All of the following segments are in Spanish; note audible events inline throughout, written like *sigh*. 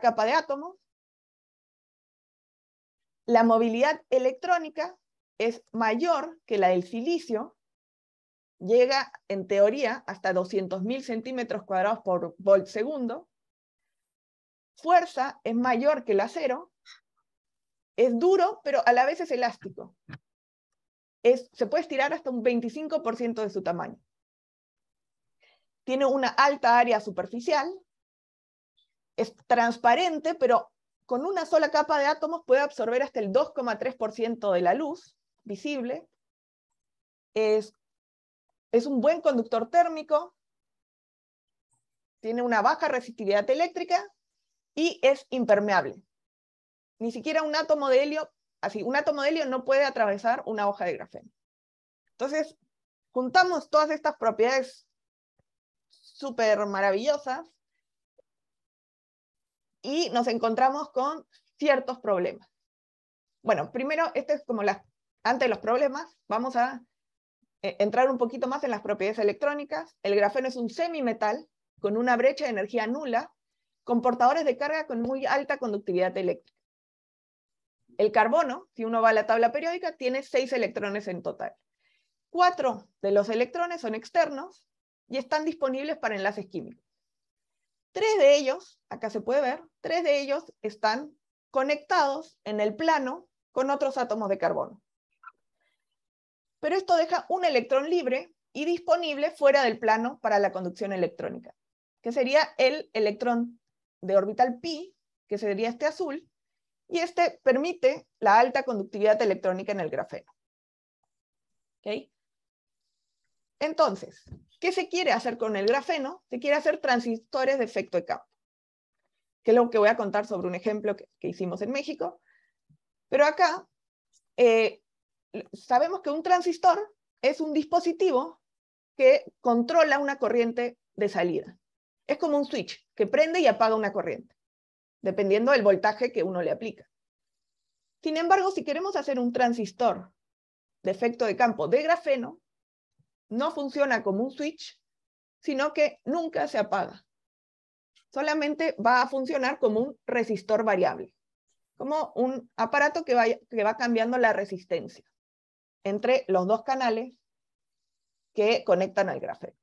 capa de átomos. La movilidad electrónica es mayor que la del silicio, llega en teoría hasta 200.000 centímetros cuadrados por volt segundo. Fuerza es mayor que el acero. Es duro, pero a la vez es elástico. se puede estirar hasta un 25% de su tamaño. Tiene una alta área superficial, es transparente, pero con una sola capa de átomos puede absorber hasta el 2,3% de la luz visible. Es, un buen conductor térmico, tiene una baja resistividad eléctrica y es impermeable. Ni siquiera un átomo de helio, así, un átomo de helio no puede atravesar una hoja de grafeno. Entonces, juntamos todas estas propiedades súper maravillosas y nos encontramos con ciertos problemas. Bueno, primero, esto es como antes de los problemas, vamos a eh, entrar un poquito más en las propiedades electrónicas. El grafeno es un semimetal con una brecha de energía nula, con portadores de carga con muy alta conductividad eléctrica. El carbono, si uno va a la tabla periódica, tiene seis electrones en total. Cuatro de los electrones son externos y están disponibles para enlaces químicos. Tres de ellos, acá se puede ver, tres de ellos están conectados en el plano con otros átomos de carbono. Pero esto deja un electrón libre y disponible fuera del plano para la conducción electrónica, que sería el electrón de orbital pi, que sería este azul, y este permite la alta conductividad electrónica en el grafeno. ¿Okay? Entonces, ¿Qué se quiere hacer con el grafeno? Se quiere hacer transistores de efecto de campo, que es lo que voy a contar sobre un ejemplo que, hicimos en México. Pero acá eh, sabemos que un transistor es un dispositivo que controla una corriente de salida. Es como un switch que prende y apaga una corriente, dependiendo del voltaje que uno le aplica. Sin embargo, si queremos hacer un transistor de efecto de campo de grafeno, no funciona como un switch, sino que nunca se apaga. Solamente va a funcionar como un resistor variable, como un aparato que, va cambiando la resistencia entre los dos canales que conectan al grafeno.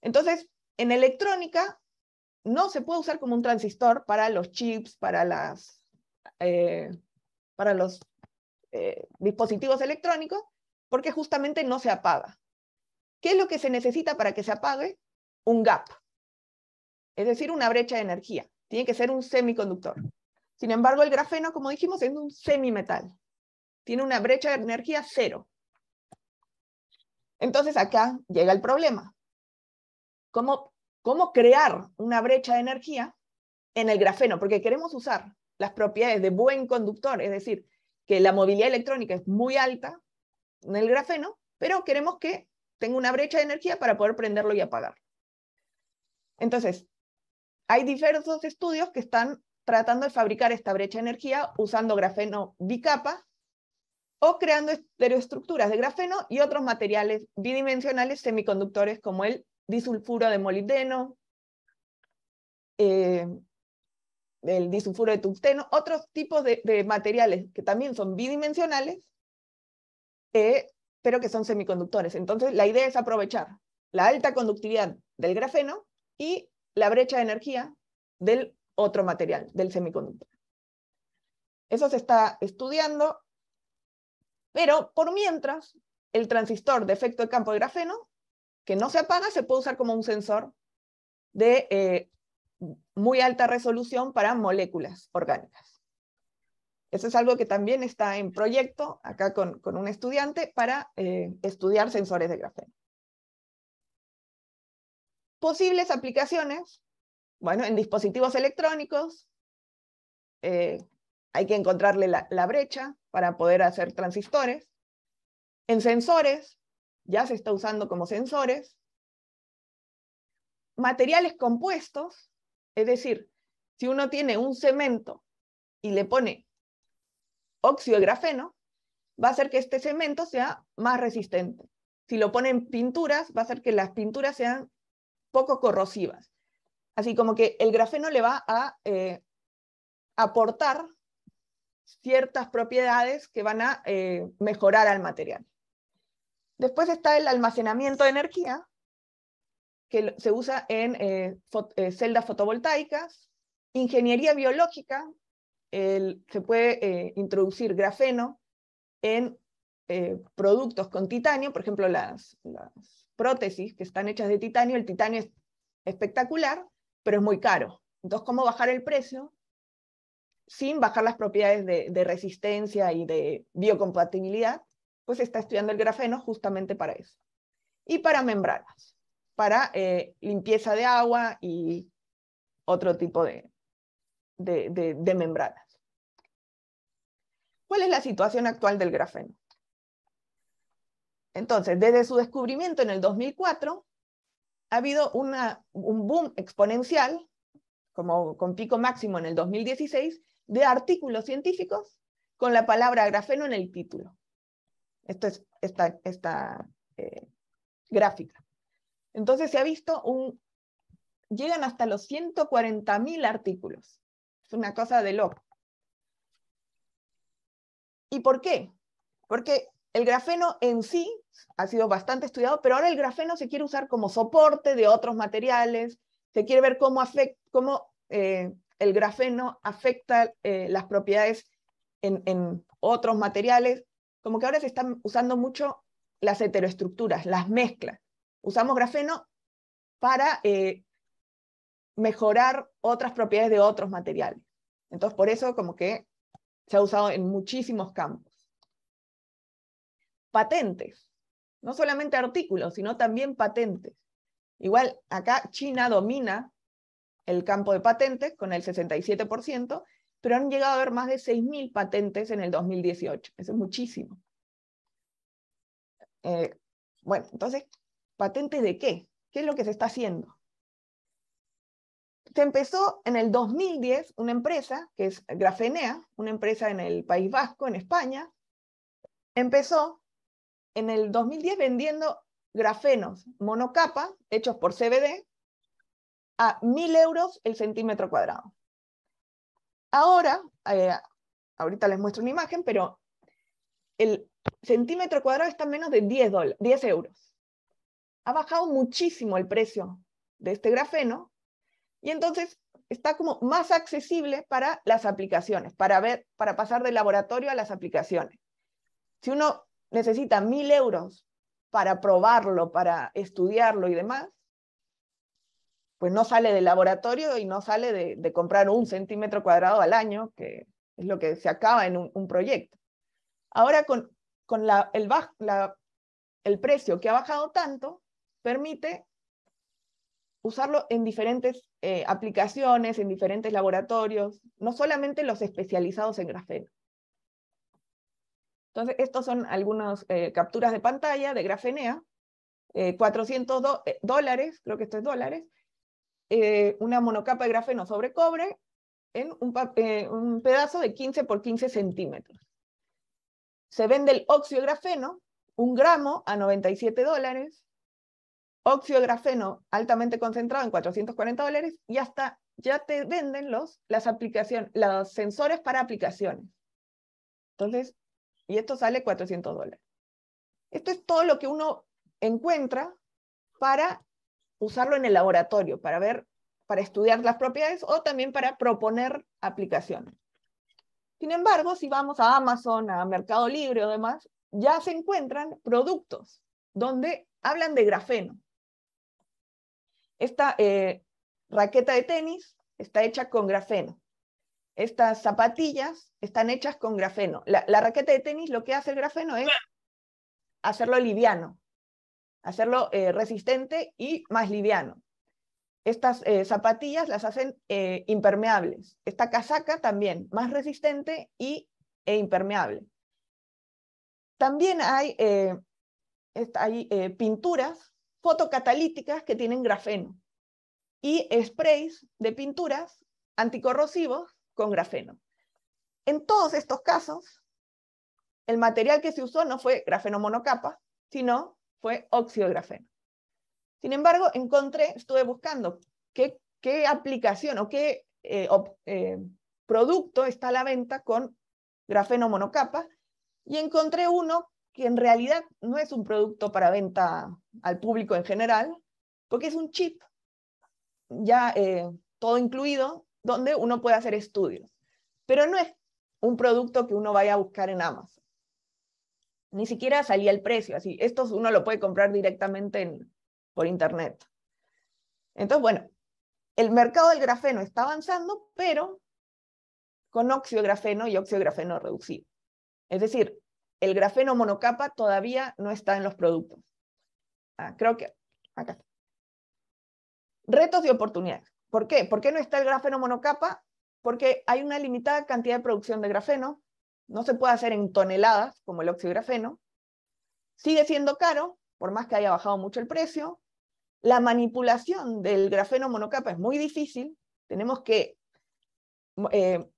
Entonces, en electrónica no se puede usar como un transistor para los chips, para, eh, los eh, dispositivos electrónicos, porque justamente no se apaga. ¿Qué es lo que se necesita para que se apague? Un gap, es decir, una brecha de energía. Tiene que ser un semiconductor. Sin embargo, el grafeno, como dijimos, es un semimetal. Tiene una brecha de energía cero. Entonces acá llega el problema. ¿Cómo, cómo crear una brecha de energía en el grafeno? Porque queremos usar las propiedades de buen conductor, es decir, que la movilidad electrónica es muy alta en el grafeno, pero queremos que tengo una brecha de energía para poder prenderlo y apagarlo. Entonces, hay diversos estudios que están tratando de fabricar esta brecha de energía usando grafeno bicapa o creando estereoestructuras de grafeno y otros materiales bidimensionales semiconductores como el disulfuro de molibdeno, eh, el disulfuro de tungsteno, otros tipos de, materiales que también son bidimensionales, eh, pero que son semiconductores. Entonces, la idea es aprovechar la alta conductividad del grafeno y la brecha de energía del otro material, del semiconductor. Eso se está estudiando, pero por mientras, el transistor de efecto de campo de grafeno, que no se apaga, se puede usar como un sensor de eh, muy alta resolución para moléculas orgánicas. Eso es algo que también está en proyecto acá con, un estudiante para eh, estudiar sensores de grafeno. Posibles aplicaciones, bueno, en dispositivos electrónicos, eh, hay que encontrarle la brecha para poder hacer transistores. En sensores, ya se está usando como sensores. Materiales compuestos, es decir, si uno tiene un cemento y le pone óxido de grafeno, va a hacer que este cemento sea más resistente. Si lo ponen pinturas, va a hacer que las pinturas sean poco corrosivas. Así como que el grafeno le va a eh, aportar ciertas propiedades que van a eh, mejorar al material. Después está el almacenamiento de energía, que se usa en eh, celdas fotovoltaicas, ingeniería biológica, se puede eh, introducir grafeno en eh, productos con titanio, por ejemplo, las, prótesis que están hechas de titanio, el titanio es espectacular, pero es muy caro. Entonces, ¿cómo bajar el precio sin bajar las propiedades de, resistencia y de biocompatibilidad? Pues está estudiando el grafeno justamente para eso. Y para membranas, para eh, limpieza de agua y otro tipo de, de, membranas. ¿Cuál es la situación actual del grafeno? Entonces, desde su descubrimiento en el 2004, ha habido un boom exponencial, como con pico máximo en el 2016, de artículos científicos con la palabra grafeno en el título. Esto es esta, eh, gráfica. Entonces se ha visto un... Llegan hasta los 140.000 artículos. Es una cosa de loco. ¿Y por qué? Porque el grafeno en sí ha sido bastante estudiado, pero ahora el grafeno se quiere usar como soporte de otros materiales, se quiere ver cómo, cómo eh, el grafeno afecta eh, las propiedades en, otros materiales, como que ahora se están usando mucho las heteroestructuras, las mezclas. Usamos grafeno para eh, mejorar otras propiedades de otros materiales. Entonces, por eso como que se ha usado en muchísimos campos. Patentes, no solamente artículos, sino también patentes. Igual, acá China domina el campo de patentes con el 67%, pero han llegado a haber más de 6.000 patentes en el 2018. Eso es muchísimo. Eh, bueno, entonces, ¿patentes de qué? ¿Qué es lo que se está haciendo? se empezó en el 2010 una empresa, que es Grafenea, una empresa en el País Vasco, en España, empezó en el 2010 vendiendo grafenos monocapa, hechos por CBD, a 1.000 euros el centímetro cuadrado. Ahora, eh, ahorita les muestro una imagen, pero el centímetro cuadrado está a menos de 10, 10 euros. Ha bajado muchísimo el precio de este grafeno y entonces está como más accesible para las aplicaciones, para, ver, para pasar del laboratorio a las aplicaciones. Si uno necesita mil euros para probarlo, para estudiarlo y demás, pues no sale del laboratorio y no sale de, comprar un centímetro cuadrado al año, que es lo que se acaba en un, proyecto. Ahora con, con la, el, el precio que ha bajado tanto, permite usarlo en diferentes eh, aplicaciones, en diferentes laboratorios, no solamente los especializados en grafeno. Entonces, estos son algunas eh, capturas de pantalla de grafenea, eh, 400 eh, dólares, creo que esto es dólares, una monocapa de grafeno sobre cobre en un, un pedazo de 15 por 15 centímetros. Se vende el óxido de grafeno, un gramo a 97 dólares, óxido grafeno altamente concentrado en 440 dólares y hasta ya te venden los, las aplicaciones, los sensores para aplicaciones. Entonces, y esto sale 400 dólares. Esto es todo lo que uno encuentra para usarlo en el laboratorio, para ver, para estudiar las propiedades o también para proponer aplicaciones. Sin embargo, si vamos a Amazon, a Mercado Libre o demás, ya se encuentran productos donde hablan de grafeno. Esta eh, raqueta de tenis está hecha con grafeno. Estas zapatillas están hechas con grafeno. La, raqueta de tenis lo que hace el grafeno es hacerlo liviano, hacerlo eh, resistente y más liviano. Estas eh, zapatillas las hacen impermeables. Esta casaca también, más resistente y, e impermeable. También hay pinturas fotocatalíticas que tienen grafeno y sprays de pinturas anticorrosivos con grafeno. En todos estos casos, el material que se usó no fue grafeno monocapa, sino fue óxido de grafeno. Sin embargo, encontré, estuve buscando qué, aplicación o qué eh, eh, producto está a la venta con grafeno monocapa y encontré uno que en realidad no es un producto para venta al público en general, porque es un chip ya eh, todo incluido, donde uno puede hacer estudios. Pero no es un producto que uno vaya a buscar en Amazon. Ni siquiera salía el precio, así. Esto uno lo puede comprar directamente por internet. Entonces, bueno, el mercado del grafeno está avanzando, pero con óxido grafeno y óxido grafeno reducido. Es decir, el grafeno monocapa todavía no está en los productos. Ah, creo que acá Retos y oportunidades. ¿Por qué? ¿Por qué no está el grafeno monocapa? Porque hay una limitada cantidad de producción de grafeno, no se puede hacer en toneladas como el oxigrafeno, sigue siendo caro, por más que haya bajado mucho el precio, la manipulación del grafeno monocapa es muy difícil, tenemos que eh,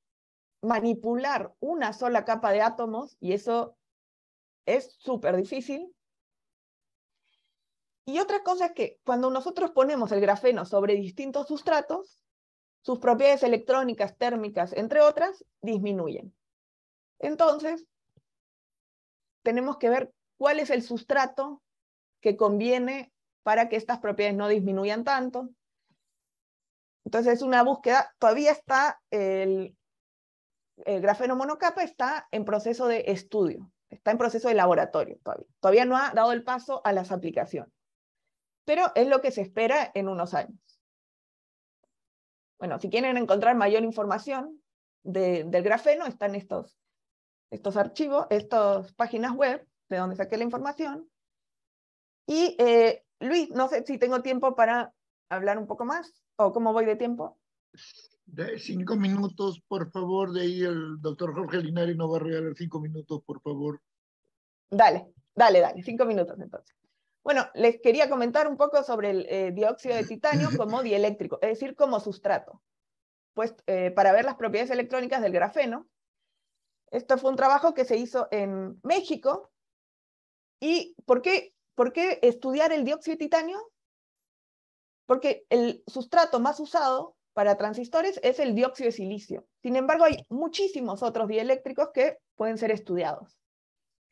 manipular una sola capa de átomos y eso es súper difícil. Y otra cosa es que cuando nosotros ponemos el grafeno sobre distintos sustratos, sus propiedades electrónicas, térmicas, entre otras, disminuyen. Entonces, tenemos que ver cuál es el sustrato que conviene para que estas propiedades no disminuyan tanto. Entonces, es una búsqueda, todavía está el, el grafeno monocapa está en proceso de estudio. Está en proceso de laboratorio todavía. Todavía no ha dado el paso a las aplicaciones. Pero es lo que se espera en unos años. Bueno, si quieren encontrar mayor información del grafeno, están estos, estos archivos, estas páginas web de donde saqué la información. Y eh, Luis, no sé si tengo tiempo para hablar un poco más o cómo voy de tiempo cinco minutos, por favor, de ahí el doctor Jorge Linares nos va a regalar cinco minutos, por favor. Dale, dale, dale, cinco minutos entonces. Bueno, les quería comentar un poco sobre el eh, dióxido de titanio *laughs* como dieléctrico, es decir, como sustrato, pues eh, para ver las propiedades electrónicas del grafeno. Esto fue un trabajo que se hizo en México. ¿Y por qué, por qué estudiar el dióxido de titanio? Porque el sustrato más usado para transistores es el dióxido de silicio. Sin embargo, hay muchísimos otros dieléctricos que pueden ser estudiados.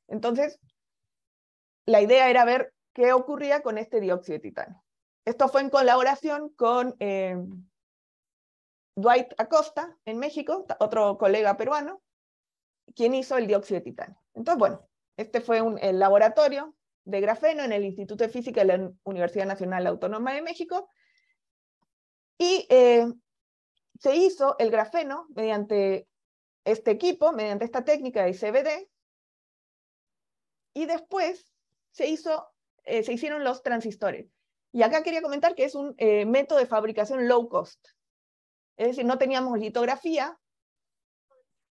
Entonces, la idea era ver qué ocurría con este dióxido de titanio. Esto fue en colaboración con eh, Dwight Acosta en México, otro colega peruano, quien hizo el dióxido de titanio. Entonces, bueno, este fue un, el laboratorio de grafeno en el Instituto de Física de la Universidad Nacional Autónoma de México y eh, se hizo el grafeno mediante este equipo, mediante esta técnica de CBD, y después se, hizo, eh, se hicieron los transistores. Y acá quería comentar que es un eh, método de fabricación low cost. Es decir, no teníamos litografía,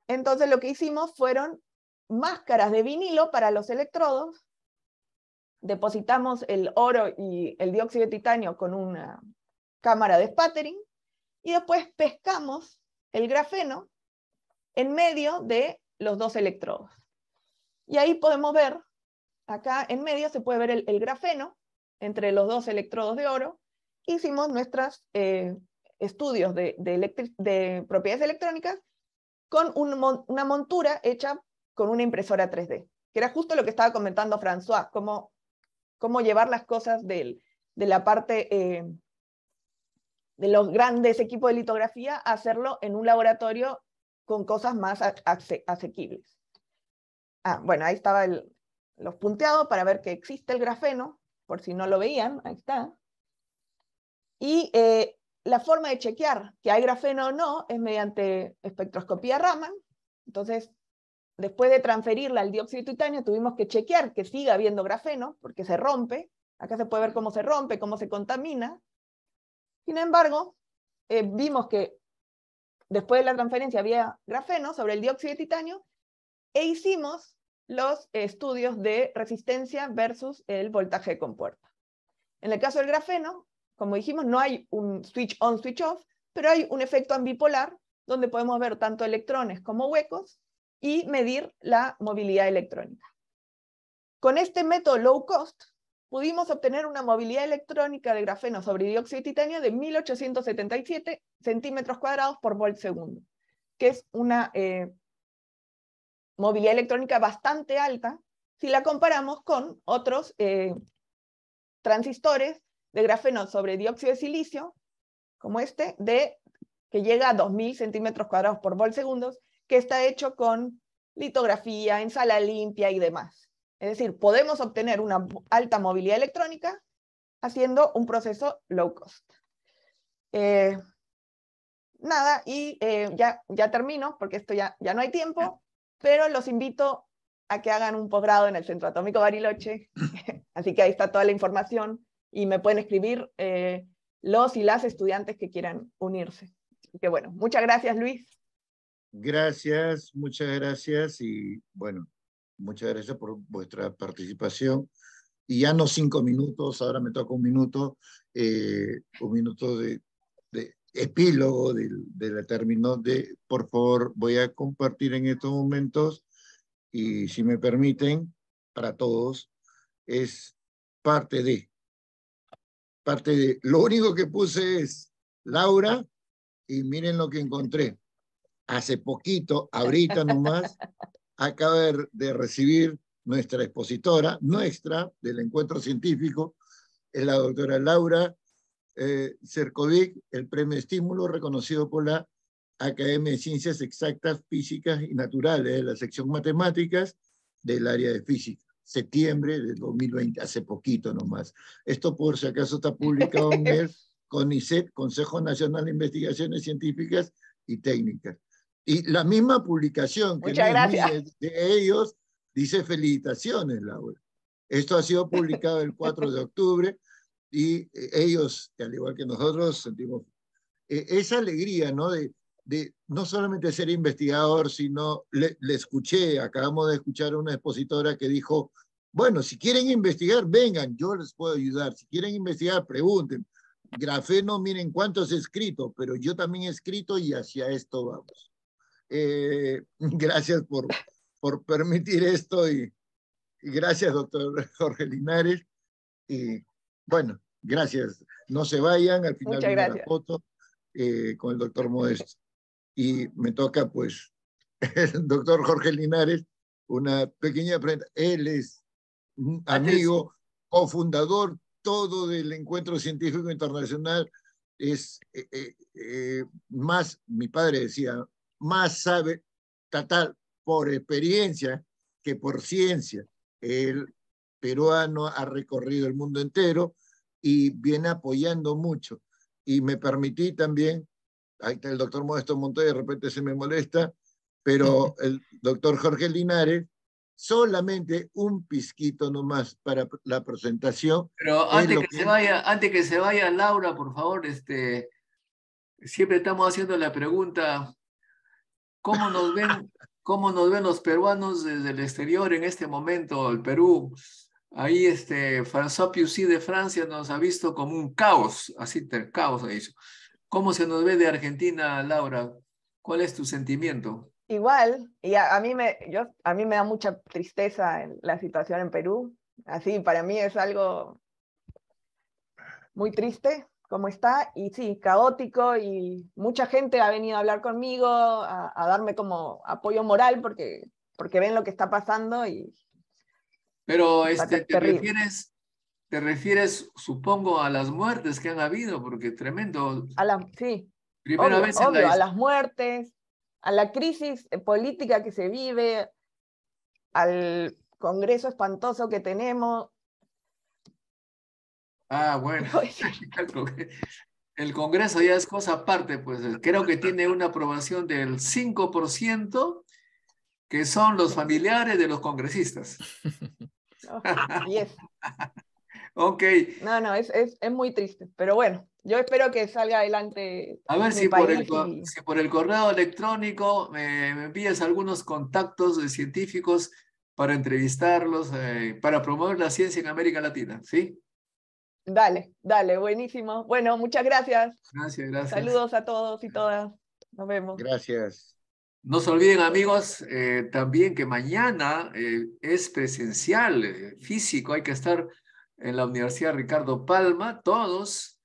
entonces lo que hicimos fueron máscaras de vinilo para los electrodos, depositamos el oro y el dióxido de titanio con una cámara de spattering, y después pescamos el grafeno en medio de los dos electrodos. Y ahí podemos ver, acá en medio se puede ver el, grafeno entre los dos electrodos de oro. Hicimos nuestros eh, estudios de, propiedades electrónicas con una montura hecha con una impresora 3D, que era justo lo que estaba comentando François, cómo, cómo llevar las cosas de la parte eh, de los grandes equipos de litografía hacerlo en un laboratorio con cosas más asequibles. Ah, bueno, ahí estaba los punteados para ver que existe el grafeno, por si no lo veían, ahí está. Y eh, la forma de chequear que hay grafeno o no es mediante espectroscopía Raman. Entonces, después de transferirla al dióxido de titanio, tuvimos que chequear que siga habiendo grafeno, porque se rompe. Acá se puede ver cómo se rompe, cómo se contamina. Sin embargo, eh, vimos que después de la transferencia había grafeno sobre el dióxido de titanio e hicimos los estudios de resistencia versus el voltaje de compuerta. En el caso del grafeno, como dijimos, no hay un switch on, switch off, pero hay un efecto ambipolar donde podemos ver tanto electrones como huecos y medir la movilidad electrónica. Con este método low cost, pudimos obtener una movilidad electrónica de grafeno sobre dióxido de titanio de 1877 centímetros cuadrados por volt segundo, que es una eh, movilidad electrónica bastante alta si la comparamos con otros eh, transistores de grafeno sobre dióxido de silicio, como este, de, que llega a 2.000 centímetros cuadrados por volt segundos, que está hecho con litografía, en sala limpia y demás. Es decir, podemos obtener una alta movilidad electrónica haciendo un proceso low cost. Eh, nada, y eh, ya, ya termino, porque esto ya, ya no hay tiempo, pero los invito a que hagan un posgrado en el Centro Atómico Bariloche. *laughs* Así que ahí está toda la información y me pueden escribir eh, los y las estudiantes que quieran unirse. que bueno, muchas gracias Luis. Gracias, muchas gracias y bueno, Muchas gracias por vuestra participación. Y ya no cinco minutos, ahora me toca un minuto, eh, un minuto de, epílogo del de la de, por favor, voy a compartir en estos momentos y si me permiten, para todos, es parte de, parte de, lo único que puse es Laura y miren lo que encontré. Hace poquito, ahorita nomás, acaba de, recibir nuestra expositora, nuestra, del encuentro científico, es la doctora Laura eh, Cerkovic, el premio estímulo reconocido por la Academia de Ciencias Exactas, Físicas y Naturales de la sección Matemáticas del área de Física, septiembre del 2020, hace poquito nomás. Esto por si acaso está publicado *laughs* en el CONICET, Consejo Nacional de Investigaciones Científicas y Técnicas. Y la misma publicación que de, de ellos dice felicitaciones, Laura. Esto ha sido publicado el 4 de octubre y eh, ellos, al igual que nosotros, sentimos eh, esa alegría, ¿no? De, de no solamente ser investigador, sino le, escuché, acabamos de escuchar a una expositora que dijo, bueno, si quieren investigar, vengan, yo les puedo ayudar. Si quieren investigar, pregunten. Grafeno, miren cuánto es escrito, pero yo también he escrito y hacia esto vamos. Eh, *laughs* gracias por, por permitir esto y, gracias, doctor Jorge Linares. Y bueno, gracias. No se vayan, al final de la foto eh, con el doctor Modesto. Y me toca, pues, *laughs* el doctor Jorge Linares, una pequeña prenda. Él es un amigo, cofundador, todo del Encuentro Científico Internacional. Es eh, eh, más, mi padre decía, más sabe tratar por experiencia que por ciencia. El peruano ha recorrido el mundo entero y viene apoyando mucho. Y me permití también, ahí está el doctor Modesto Montoya, de repente se me molesta, pero *laughs* el doctor Jorge Linares, solamente un pisquito nomás para la presentación. Pero antes que, que, se vaya, antes que se vaya, Laura, por favor, este, siempre estamos haciendo la pregunta ¿Cómo nos ven, cómo nos ven los peruanos desde el exterior en este momento, el Perú? Ahí este François Piusy de Francia nos ha visto como un caos, así el caos ha dicho. ¿Cómo se nos ve de Argentina, Laura? ¿Cuál es tu sentimiento? Igual, y a, mí me, yo, a mí me da mucha tristeza la situación en Perú. Así, para mí es algo muy triste, como está, y sí, caótico, y mucha gente ha venido a hablar conmigo, a, darme como apoyo moral, porque, porque ven lo que está pasando y... Pero este, te, refieres, te refieres, supongo, a las muertes que han habido, porque tremendo. A sí. obvio, a las muertes, a la crisis política que se vive, al Congreso espantoso que tenemos, Ah, bueno. *laughs* *laughs* El Congreso ya es cosa aparte, pues eh, creo que tiene una aprobación del 5%, que son los familiares de los congresistas. Oh, *laughs* Okay. ok. No, no, es, es, muy triste, pero bueno, yo espero que salga adelante. A ver si por, el, por, el, correo electrónico me envías algunos contactos de científicos para entrevistarlos, eh, para promover la ciencia en América Latina, ¿sí? Dale, dale, buenísimo. Bueno, muchas gracias. Gracias, gracias. Saludos a todos y todas. Nos vemos. Gracias. No se olviden amigos eh, también que mañana eh, es presencial, eh, físico, hay que estar en la Universidad Ricardo Palma, todos.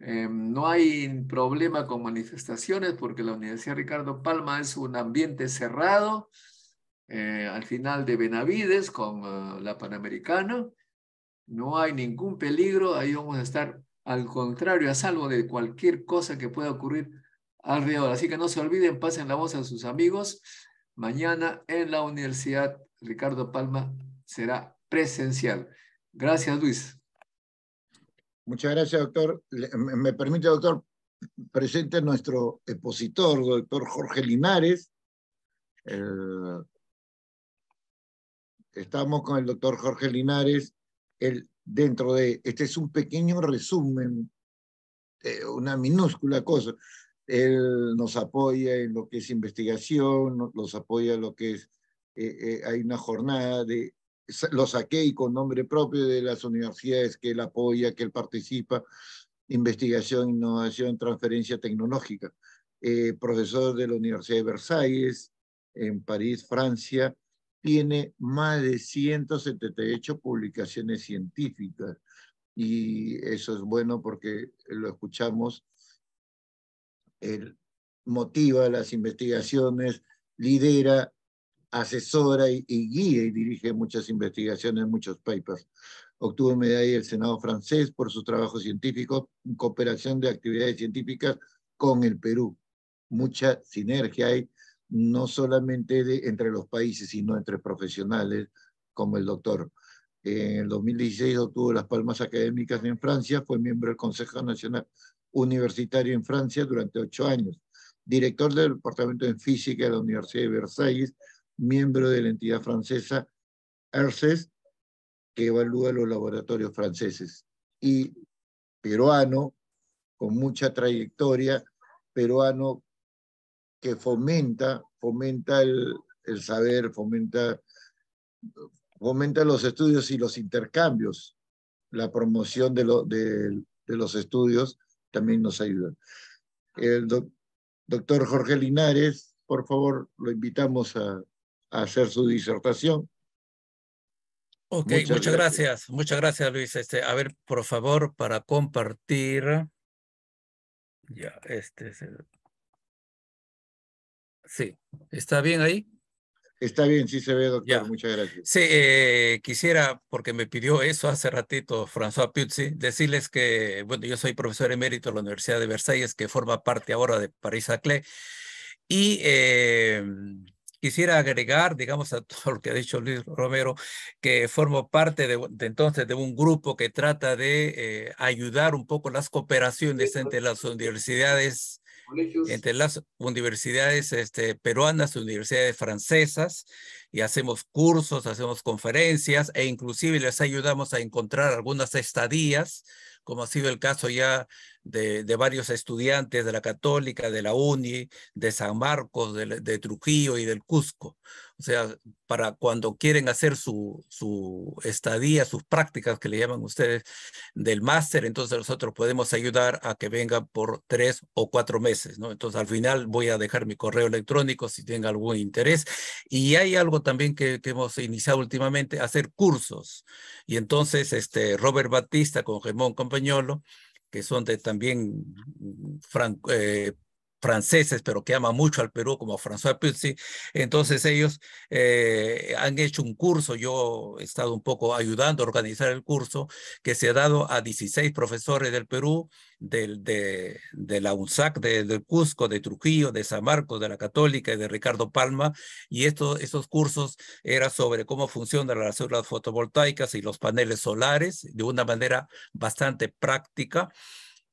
no hay problema con manifestaciones porque la Universidad Ricardo Palma es un ambiente cerrado, al final de Benavides con la Panamericana no hay ningún peligro, ahí vamos a estar al contrario, a salvo de cualquier cosa que pueda ocurrir alrededor. Así que no se olviden, pasen la voz a sus amigos. Mañana en la Universidad Ricardo Palma será presencial. Gracias, Luis. Muchas gracias, doctor. Me permite, doctor, presente nuestro expositor, doctor Jorge Linares. Eh, estamos con el doctor Jorge Linares, dentro de, este es un pequeño resumen, eh, una minúscula cosa, él nos apoya en lo que es investigación, nos apoya en lo que es, eh, eh, hay una jornada de, lo saqué y con nombre propio de las universidades que él apoya, que él participa, investigación, innovación, transferencia tecnológica. profesor de la Universidad de Versalles en París, Francia, tiene más de 178 publicaciones científicas y eso es bueno porque lo escuchamos, él motiva las investigaciones, lidera, asesora y, guía y dirige muchas investigaciones, muchos papers. Obtuvo medalla del Senado francés por su trabajo científico cooperación de actividades científicas con el Perú. Mucha sinergia hay no solamente entre los países, sino entre profesionales como el doctor. Eh, en el 2016 obtuvo las palmas académicas en Francia, fue miembro del Consejo Nacional Universitario en Francia durante ocho años, director del Departamento de Física de la Universidad de Versalles, miembro de la entidad francesa ERCES, que evalúa los laboratorios franceses, y peruano, con mucha trayectoria, peruano que fomenta, fomenta el, el saber, fomenta, fomenta los estudios y los intercambios. La promoción de, lo, de, los estudios también nos ayuda. El doctor Jorge Linares, por favor, lo invitamos a, hacer su disertación. Ok, muchas, gracias. Muchas gracias, Luis. Este, a ver, por favor, para compartir. Ya, este es el Sí, ¿está bien ahí? Está bien, sí se ve, doctor. Muchas gracias. Sí, eh, quisiera, porque me pidió eso hace ratito François Puzzi, decirles que, bueno, yo soy profesor emérito de la Universidad de Versalles, que forma parte ahora de París-Saclay, y eh, quisiera agregar, digamos, a todo lo que ha dicho Luis Romero, que formo parte de, entonces de un grupo que trata de eh, ayudar un poco las cooperaciones entre las universidades entre las universidades este, peruanas, universidades francesas, y hacemos cursos, hacemos conferencias e inclusive les ayudamos a encontrar algunas estadías, como ha sido el caso ya de, varios estudiantes de la Católica, de la UNI, de San Marcos, de, Trujillo y del Cusco. O sea, para cuando quieren hacer su, su, estadía, sus prácticas que le llaman ustedes del máster, entonces nosotros podemos ayudar a que vengan por tres o cuatro meses, ¿no? Entonces al final voy a dejar mi correo electrónico si tenga algún interés. Y hay algo también que, hemos iniciado últimamente, hacer cursos. Y entonces este Robert Batista con Gemón Compañolo que son de, también mm, franco, eh, franceses, pero que ama mucho al Perú, como François Pizzi. Entonces ellos eh, han hecho un curso, yo he estado un poco ayudando a organizar el curso, que se ha dado a 16 profesores del Perú, del, de, la UNSAC, de, Cusco, de Trujillo, de San Marcos, de la Católica y de Ricardo Palma. Y estos cursos era sobre cómo funcionan las células fotovoltaicas y los paneles solares de una manera bastante práctica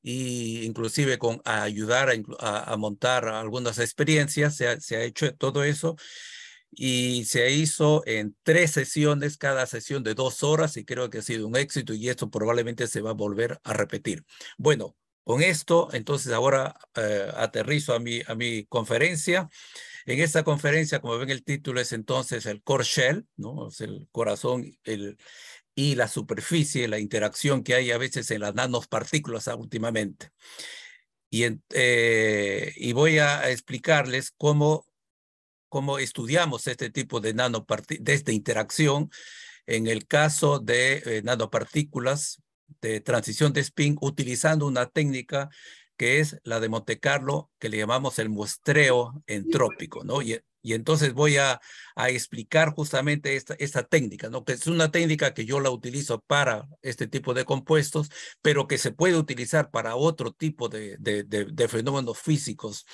e inclusive con ayudar a, montar algunas experiencias, se ha, hecho todo eso y se hizo en tres sesiones, cada sesión de dos horas y creo que ha sido un éxito y esto probablemente se va a volver a repetir. Bueno, con esto, entonces ahora eh, aterrizo a mi, a mi conferencia. En esta conferencia, como ven el título, es entonces el core shell, ¿no? Es el corazón, el, y la superficie, la interacción que hay a veces en las nanopartículas últimamente. Y, eh, y voy a explicarles cómo, cómo estudiamos este tipo de nanopartículas, de esta interacción en el caso de eh, nanopartículas de transición de spin utilizando una técnica que es la de Monte Carlo, que le llamamos el muestreo entrópico, ¿no? Y entonces voy a, explicar justamente esta, técnica, ¿no? que es una técnica que yo la utilizo para este tipo de compuestos, pero que se puede utilizar para otro tipo de fenómenos físicos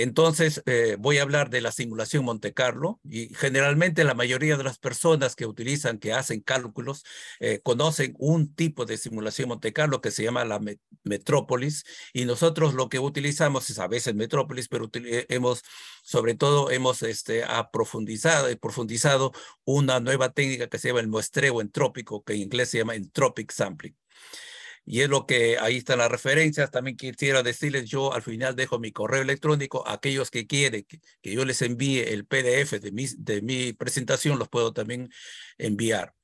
entonces, eh, voy a hablar de la simulación Monte Carlo y generalmente la mayoría de las personas que utilizan, que hacen cálculos, eh, conocen un tipo de simulación Monte Carlo que se llama la metrópolis y nosotros lo que utilizamos es a veces metrópolis, pero eh, hemos, sobre todo, hemos este, profundizado, profundizado una nueva técnica que se llama el muestreo entrópico, que en inglés se llama entropic sampling y es lo que ahí están las referencias. También quisiera decirles, yo al final dejo mi correo electrónico. Aquellos que quieren que, yo les envíe el PDF de mi, de mi presentación, los puedo también enviar.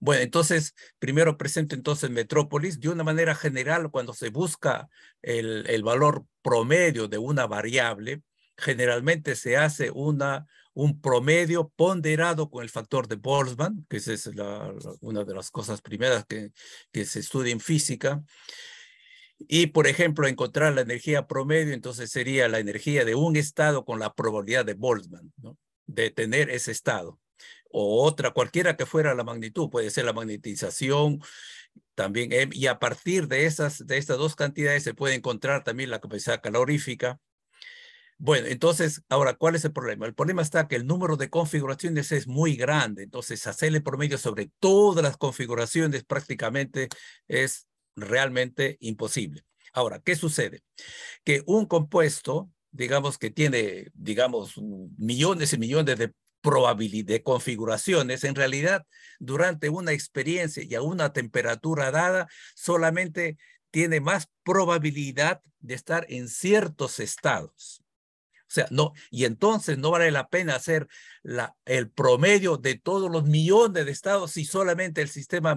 Bueno, entonces, primero presento entonces Metrópolis. De una manera general, cuando se busca el valor promedio de una variable, generalmente se hace una un promedio ponderado con el factor de Boltzmann, que es una de las cosas primeras que, se estudia en física. Y, por ejemplo, encontrar la energía promedio, entonces sería la energía de un estado con la probabilidad de Boltzmann, de tener ese estado. O otra, cualquiera que fuera la magnitud, puede ser la magnetización, también, em, y a partir de, esas, de estas dos cantidades se puede encontrar también la capacidad calorífica, bueno, entonces, ahora, ¿cuál es el problema? El problema está que el número de configuraciones es muy grande, entonces hacerle promedio sobre todas las configuraciones prácticamente es realmente imposible. Ahora, ¿qué sucede? Que un compuesto, digamos que tiene, digamos, millones y millones de de configuraciones, en realidad, durante una experiencia y a una temperatura dada, solamente tiene más probabilidad de estar en ciertos estados. O sea, no, y entonces no vale la pena hacer la, el promedio de todos los millones de estados si solamente el sistema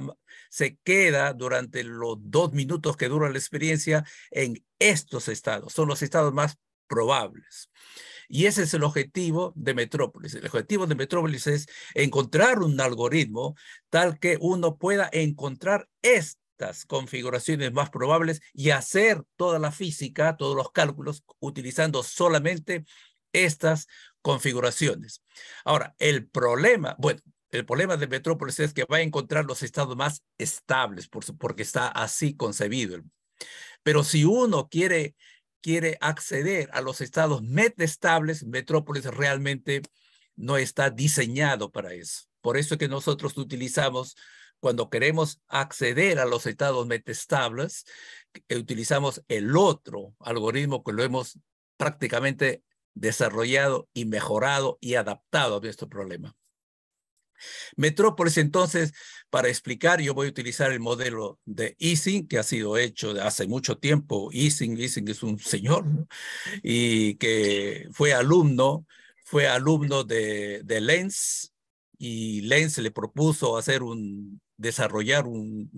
se queda durante los dos minutos que dura la experiencia en estos estados. Son los estados más probables. Y ese es el objetivo de Metrópolis. El objetivo de Metrópolis es encontrar un algoritmo tal que uno pueda encontrar este configuraciones más probables y hacer toda la física, todos los cálculos utilizando solamente estas configuraciones. Ahora, el problema, bueno, el problema de Metrópolis es que va a encontrar los estados más estables por porque está así concebido. Pero si uno quiere, quiere acceder a los estados metestables, Metrópolis realmente no está diseñado para eso. Por eso es que nosotros utilizamos cuando queremos acceder a los estados metastables, eh, utilizamos el otro algoritmo que lo hemos prácticamente desarrollado y mejorado y adaptado a nuestro problema. Metrópolis, entonces, para explicar, yo voy a utilizar el modelo de Ising, que ha sido hecho hace mucho tiempo. Ising, Ising es un señor, y que fue alumno, fue alumno de, de Lenz, y Lenz le propuso hacer un, desarrollar un,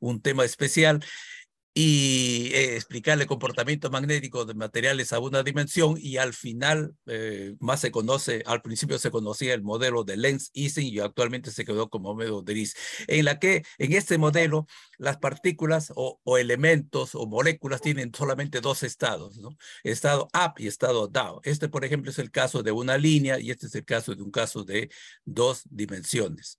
un tema especial y eh, explicar el comportamiento magnético de materiales a una dimensión y al final eh, más se conoce, al principio se conocía el modelo de lenz Ising y actualmente se quedó como medio de Gris, en la que en este modelo las partículas o, elementos o moléculas tienen solamente dos estados, ¿no? estado up y estado down. Este, por ejemplo, es el caso de una línea y este es el caso de un caso de dos dimensiones.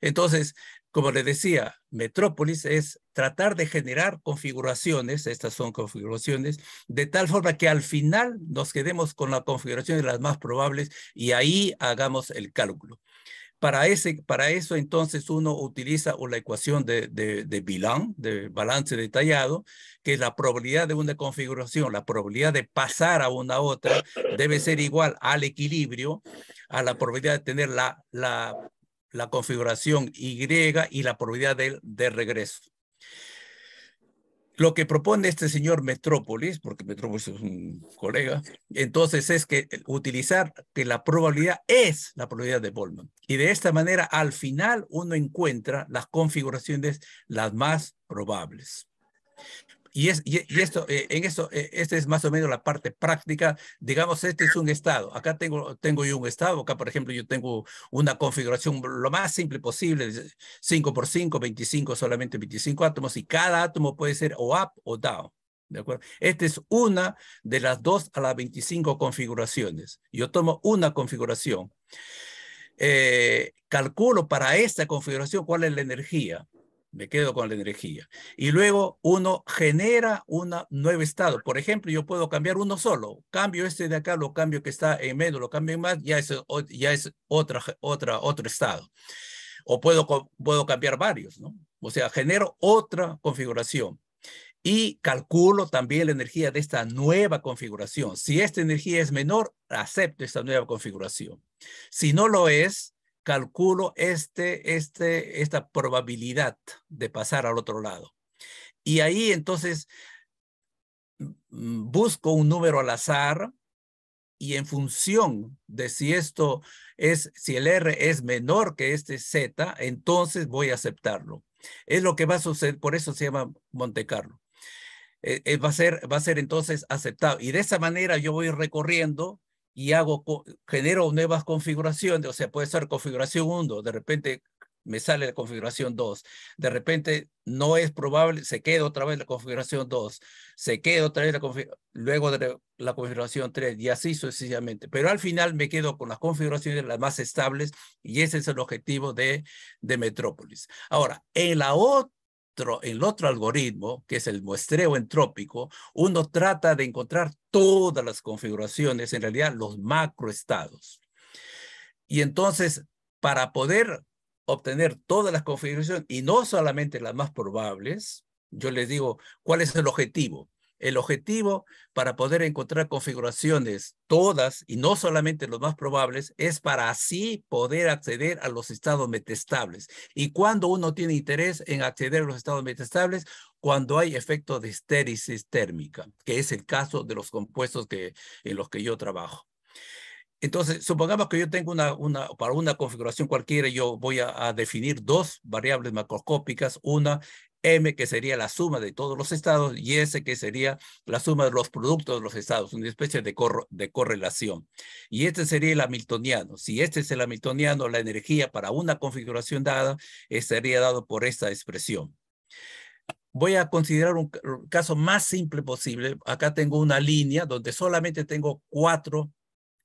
Entonces, como les decía, Metrópolis es tratar de generar configuraciones, estas son configuraciones, de tal forma que al final nos quedemos con la configuración de las más probables y ahí hagamos el cálculo. Para, ese, para eso entonces uno utiliza la ecuación de, de, de Bilan, de balance detallado, que es la probabilidad de una configuración, la probabilidad de pasar a una otra debe ser igual al equilibrio, a la probabilidad de tener la, la la configuración Y y la probabilidad de, regreso. Lo que propone este señor Metrópolis, porque Metrópolis es un colega, entonces es que utilizar que la probabilidad es la probabilidad de Boltzmann. Y de esta manera, al final, uno encuentra las configuraciones las más probables. Y, esto, eh, en esto, eh, esta es más o menos la parte práctica. Digamos, este es un estado. Acá tengo, tengo yo un estado. Acá, por ejemplo, yo tengo una configuración lo más simple posible, 5 por 5, 25, solamente 25 átomos, y cada átomo puede ser o up o down. ¿De acuerdo? Esta es una de las dos a las 25 configuraciones. Yo tomo una configuración. Eh, calculo para esta configuración cuál es la energía me quedo con la energía. Y luego uno genera un nuevo estado. Por ejemplo, yo puedo cambiar uno solo. Cambio este de acá, lo cambio que está en medio, lo cambio en más, ya es, ya es otra, otra, otro estado. O puedo, puedo cambiar varios, ¿no? O sea, genero otra configuración. Y calculo también la energía de esta nueva configuración. Si esta energía es menor, acepto esta nueva configuración. Si no lo es, calculo este, este, esta probabilidad de pasar al otro lado. Y ahí entonces busco un número al azar y en función de si esto es, si el R es menor que este Z, entonces voy a aceptarlo. Es lo que va a suceder, por eso se llama Monte Carlo. Eh, eh, va, a ser, va a ser entonces aceptado. Y de esa manera yo voy recorriendo y hago, genero nuevas configuraciones, o sea, puede ser configuración 1, de repente me sale la configuración 2, de repente no es probable, se queda otra vez la configuración 2, se queda otra vez la configuración, luego de la configuración 3 y así sucesivamente. Pero al final me quedo con las configuraciones las más estables y ese es el objetivo de, de Metrópolis. Ahora, en la otra el otro algoritmo, que es el muestreo entrópico, uno trata de encontrar todas las configuraciones, en realidad los macroestados. Y entonces, para poder obtener todas las configuraciones y no solamente las más probables, yo les digo, ¿cuál es el objetivo? el objetivo para poder encontrar configuraciones, todas y no solamente los más probables, es para así poder acceder a los estados metastables. Y cuando uno tiene interés en acceder a los estados metestables, cuando hay efecto de estéresis térmica, que es el caso de los compuestos que, en los que yo trabajo. Entonces, supongamos que yo tengo una, una, para una configuración cualquiera, yo voy a definir dos variables macroscópicas. Una M, que sería la suma de todos los estados, y S, que sería la suma de los productos de los estados, una especie de, correlación. Y este sería el hamiltoniano. Si este es el hamiltoniano, la energía para una configuración dada estaría dado por esta expresión. Voy a considerar un caso más simple posible. Acá tengo una línea donde solamente tengo cuatro,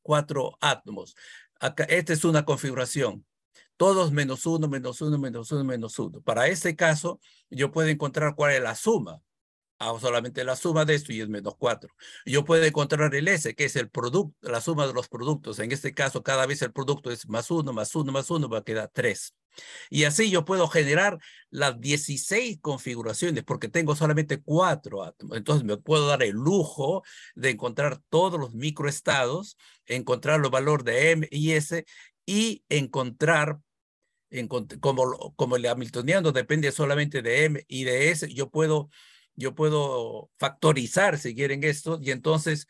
cuatro átomos. Acá, esta es una configuración todos menos uno, menos uno, menos uno, menos uno. Para este caso, yo puedo encontrar cuál es la suma. Hago ah, solamente la suma de esto y es menos cuatro. Yo puedo encontrar el S, que es el producto, la suma de los productos. En este caso, cada vez el producto es más uno, más uno, más uno, va a quedar tres. Y así yo puedo generar las 16 configuraciones porque tengo solamente cuatro átomos. Entonces me puedo dar el lujo de encontrar todos los microestados, encontrar los valores de M y S y encontrar como, como el hamiltoniano depende solamente de M y de S, yo puedo, yo puedo factorizar, si quieren, esto, y entonces,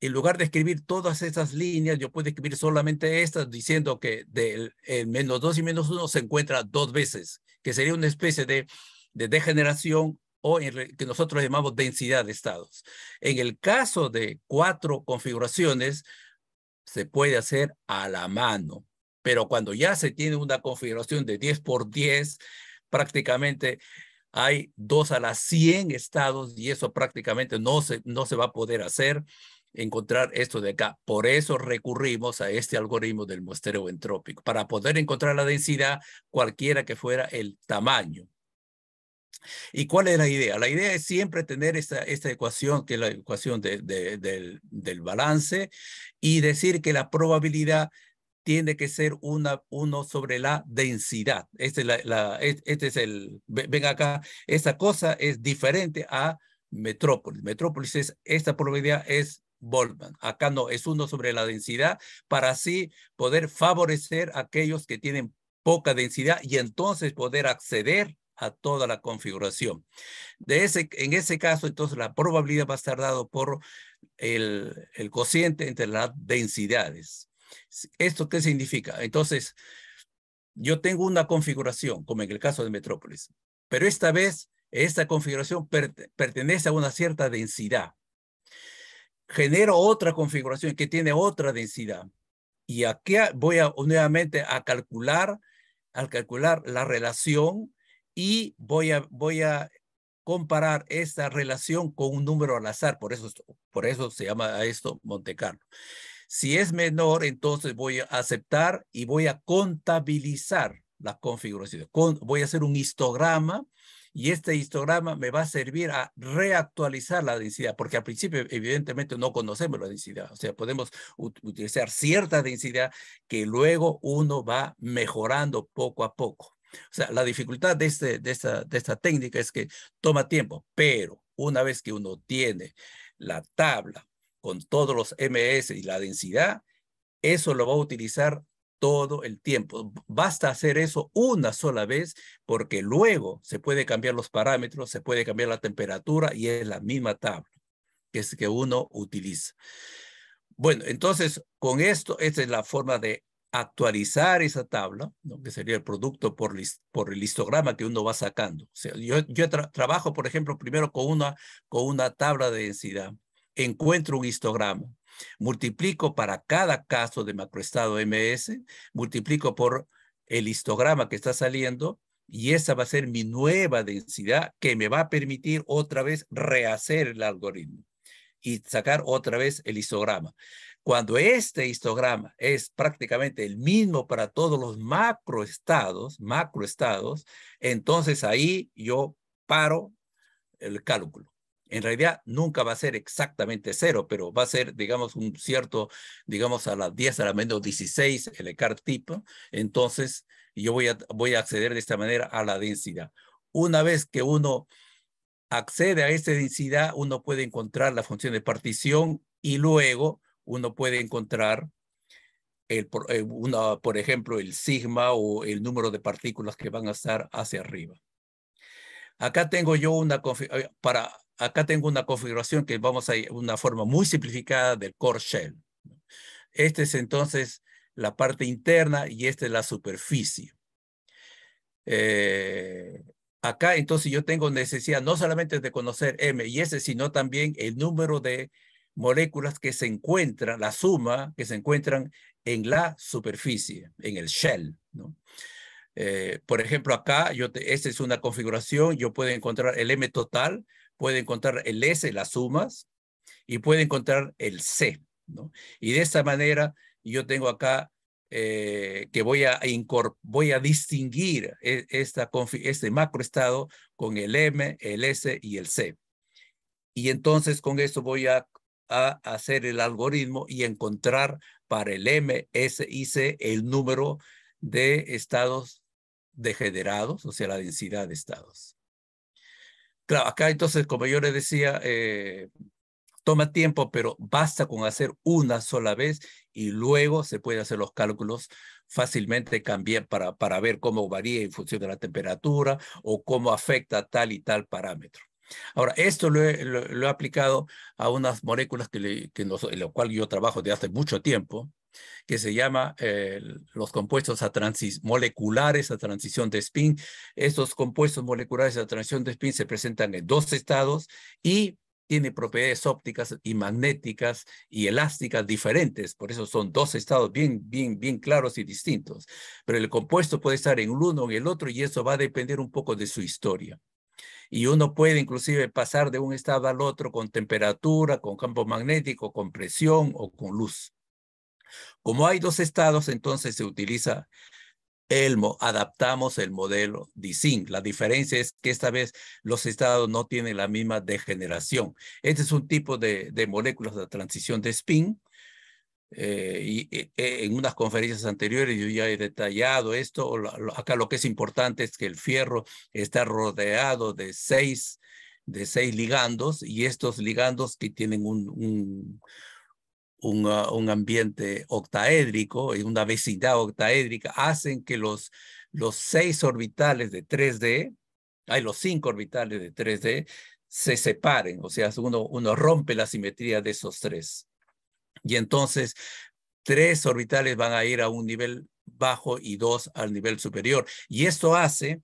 en lugar de escribir todas esas líneas, yo puedo escribir solamente estas, diciendo que del menos 2 y menos 1 se encuentra dos veces, que sería una especie de, de degeneración o que nosotros llamamos densidad de estados. En el caso de cuatro configuraciones, se puede hacer a la mano pero cuando ya se tiene una configuración de 10 por 10, prácticamente hay 2 a las 100 estados y eso prácticamente no se, no se va a poder hacer, encontrar esto de acá. Por eso recurrimos a este algoritmo del muestreo entrópico, para poder encontrar la densidad cualquiera que fuera el tamaño. ¿Y cuál es la idea? La idea es siempre tener esta, esta ecuación, que es la ecuación de, de, del, del balance, y decir que la probabilidad tiene que ser una, uno sobre la densidad. Este, es este el, ven acá, esta cosa es diferente a metrópolis. Metrópolis es, esta probabilidad es Boltzmann. Acá no, es uno sobre la densidad para así poder favorecer a aquellos que tienen poca densidad y entonces poder acceder a toda la configuración. De ese, en ese caso, entonces, la probabilidad va a estar dado por el, el cociente entre las densidades. ¿Esto qué significa? Entonces, yo tengo una configuración, como en el caso de Metrópolis, pero esta vez esta configuración pertenece a una cierta densidad. Genero otra configuración que tiene otra densidad. Y aquí voy a, nuevamente a calcular, al calcular la relación y voy a, voy a comparar esta relación con un número al azar. Por eso, por eso se llama a esto Monte Carlo. Si es menor, entonces voy a aceptar y voy a contabilizar la configuración. voy a hacer un histograma y este histograma me va a servir a reactualizar la densidad, porque al principio evidentemente no conocemos la densidad, o sea, podemos utilizar cierta densidad que luego uno va mejorando poco a poco. O sea, la dificultad de este, esta técnica es que toma tiempo, pero una vez que uno tiene la tabla con todos los MS y la densidad, eso lo va a utilizar todo el tiempo. Basta hacer eso una sola vez porque luego se puede cambiar los parámetros, se puede cambiar la temperatura y es la misma tabla que es que uno utiliza. Bueno, entonces con esto, esta es la forma de actualizar esa tabla, ¿no? que sería el producto por, el histograma que uno va sacando. yo trabajo, por ejemplo, primero con una, con una tabla de densidad encuentro un histograma, multiplico para cada caso de macroestado MS, multiplico por el histograma que está saliendo y esa va a ser mi nueva densidad que me va a permitir otra vez rehacer el algoritmo y sacar otra vez el histograma. Cuando este histograma es prácticamente el mismo para todos los macroestados, macroestados, entonces ahí yo paro el cálculo en realidad nunca va a ser exactamente cero, pero va a ser, digamos, un cierto, digamos, a las 10 a la menos 16, el ECAR tipo. Entonces, yo voy a, voy a acceder de esta manera a la densidad. Una vez que uno accede a esta densidad, uno puede encontrar la función de partición y luego uno puede encontrar, el, eh, una, por ejemplo, el sigma o el número de partículas que van a estar hacia arriba. Acá tengo yo una, eh, para Acá tengo una configuración que vamos a ir una forma muy simplificada del core shell. Este es entonces la parte interna y esta es la superficie. Eh, acá entonces yo tengo necesidad no solamente de conocer M y S, sino también el número de moléculas que se encuentran, la suma que se encuentran en la superficie, en el shell. Eh, por ejemplo, acá, yo esta es una configuración, yo puedo encontrar el M total, puede encontrar el S, las sumas, y puede encontrar el C. ¿no? Y de esta manera yo tengo acá eh, que voy a, voy a distinguir e, esta, este macroestado con el M, el S y el C. Y entonces con eso voy a, a hacer el algoritmo y encontrar para el M, S y C el número de estados degenerados, o sea, la densidad de estados. Claro, acá entonces, como yo les decía, eh, toma tiempo, pero basta con hacer una sola vez y luego se puede hacer los cálculos fácilmente también para, ver cómo varía en función de la temperatura o cómo afecta tal y tal parámetro. Ahora, esto lo he, aplicado a unas moléculas que, que en lo cual yo trabajo desde hace mucho tiempo, que se llama eh, los compuestos a moleculares a transición de spin. Estos compuestos moleculares a transición de spin se presentan en dos estados y tiene propiedades ópticas y magnéticas y elásticas diferentes, por eso son dos estados bien, bien, bien claros y distintos. Pero el compuesto puede estar en uno o en el otro y eso va a depender un poco de su historia. Y uno puede inclusive pasar de un estado al otro con temperatura, con campo magnético, con presión o con luz. Como hay dos estados, entonces se utiliza ELMO, adaptamos el modelo D-SYNC. La diferencia es que esta vez los estados no tienen la misma degeneración. Este es un tipo de, moléculas de transición de spin. Eh, y, eh, eh, en unas conferencias anteriores yo ya he detallado esto. Acá lo que es importante es que el fierro está rodeado de seis, de seis ligandos y estos ligandos que tienen un, un Ah, un, ambiente octaédrico y eh, una vecindad octaédrica hacen que los, los seis orbitales de 3D, hay los cinco orbitales de 3D, se separen, o sea, uno, uno rompe la simetría de esos tres. Y entonces, tres orbitales van a ir a un nivel bajo y dos al nivel superior. Y esto hace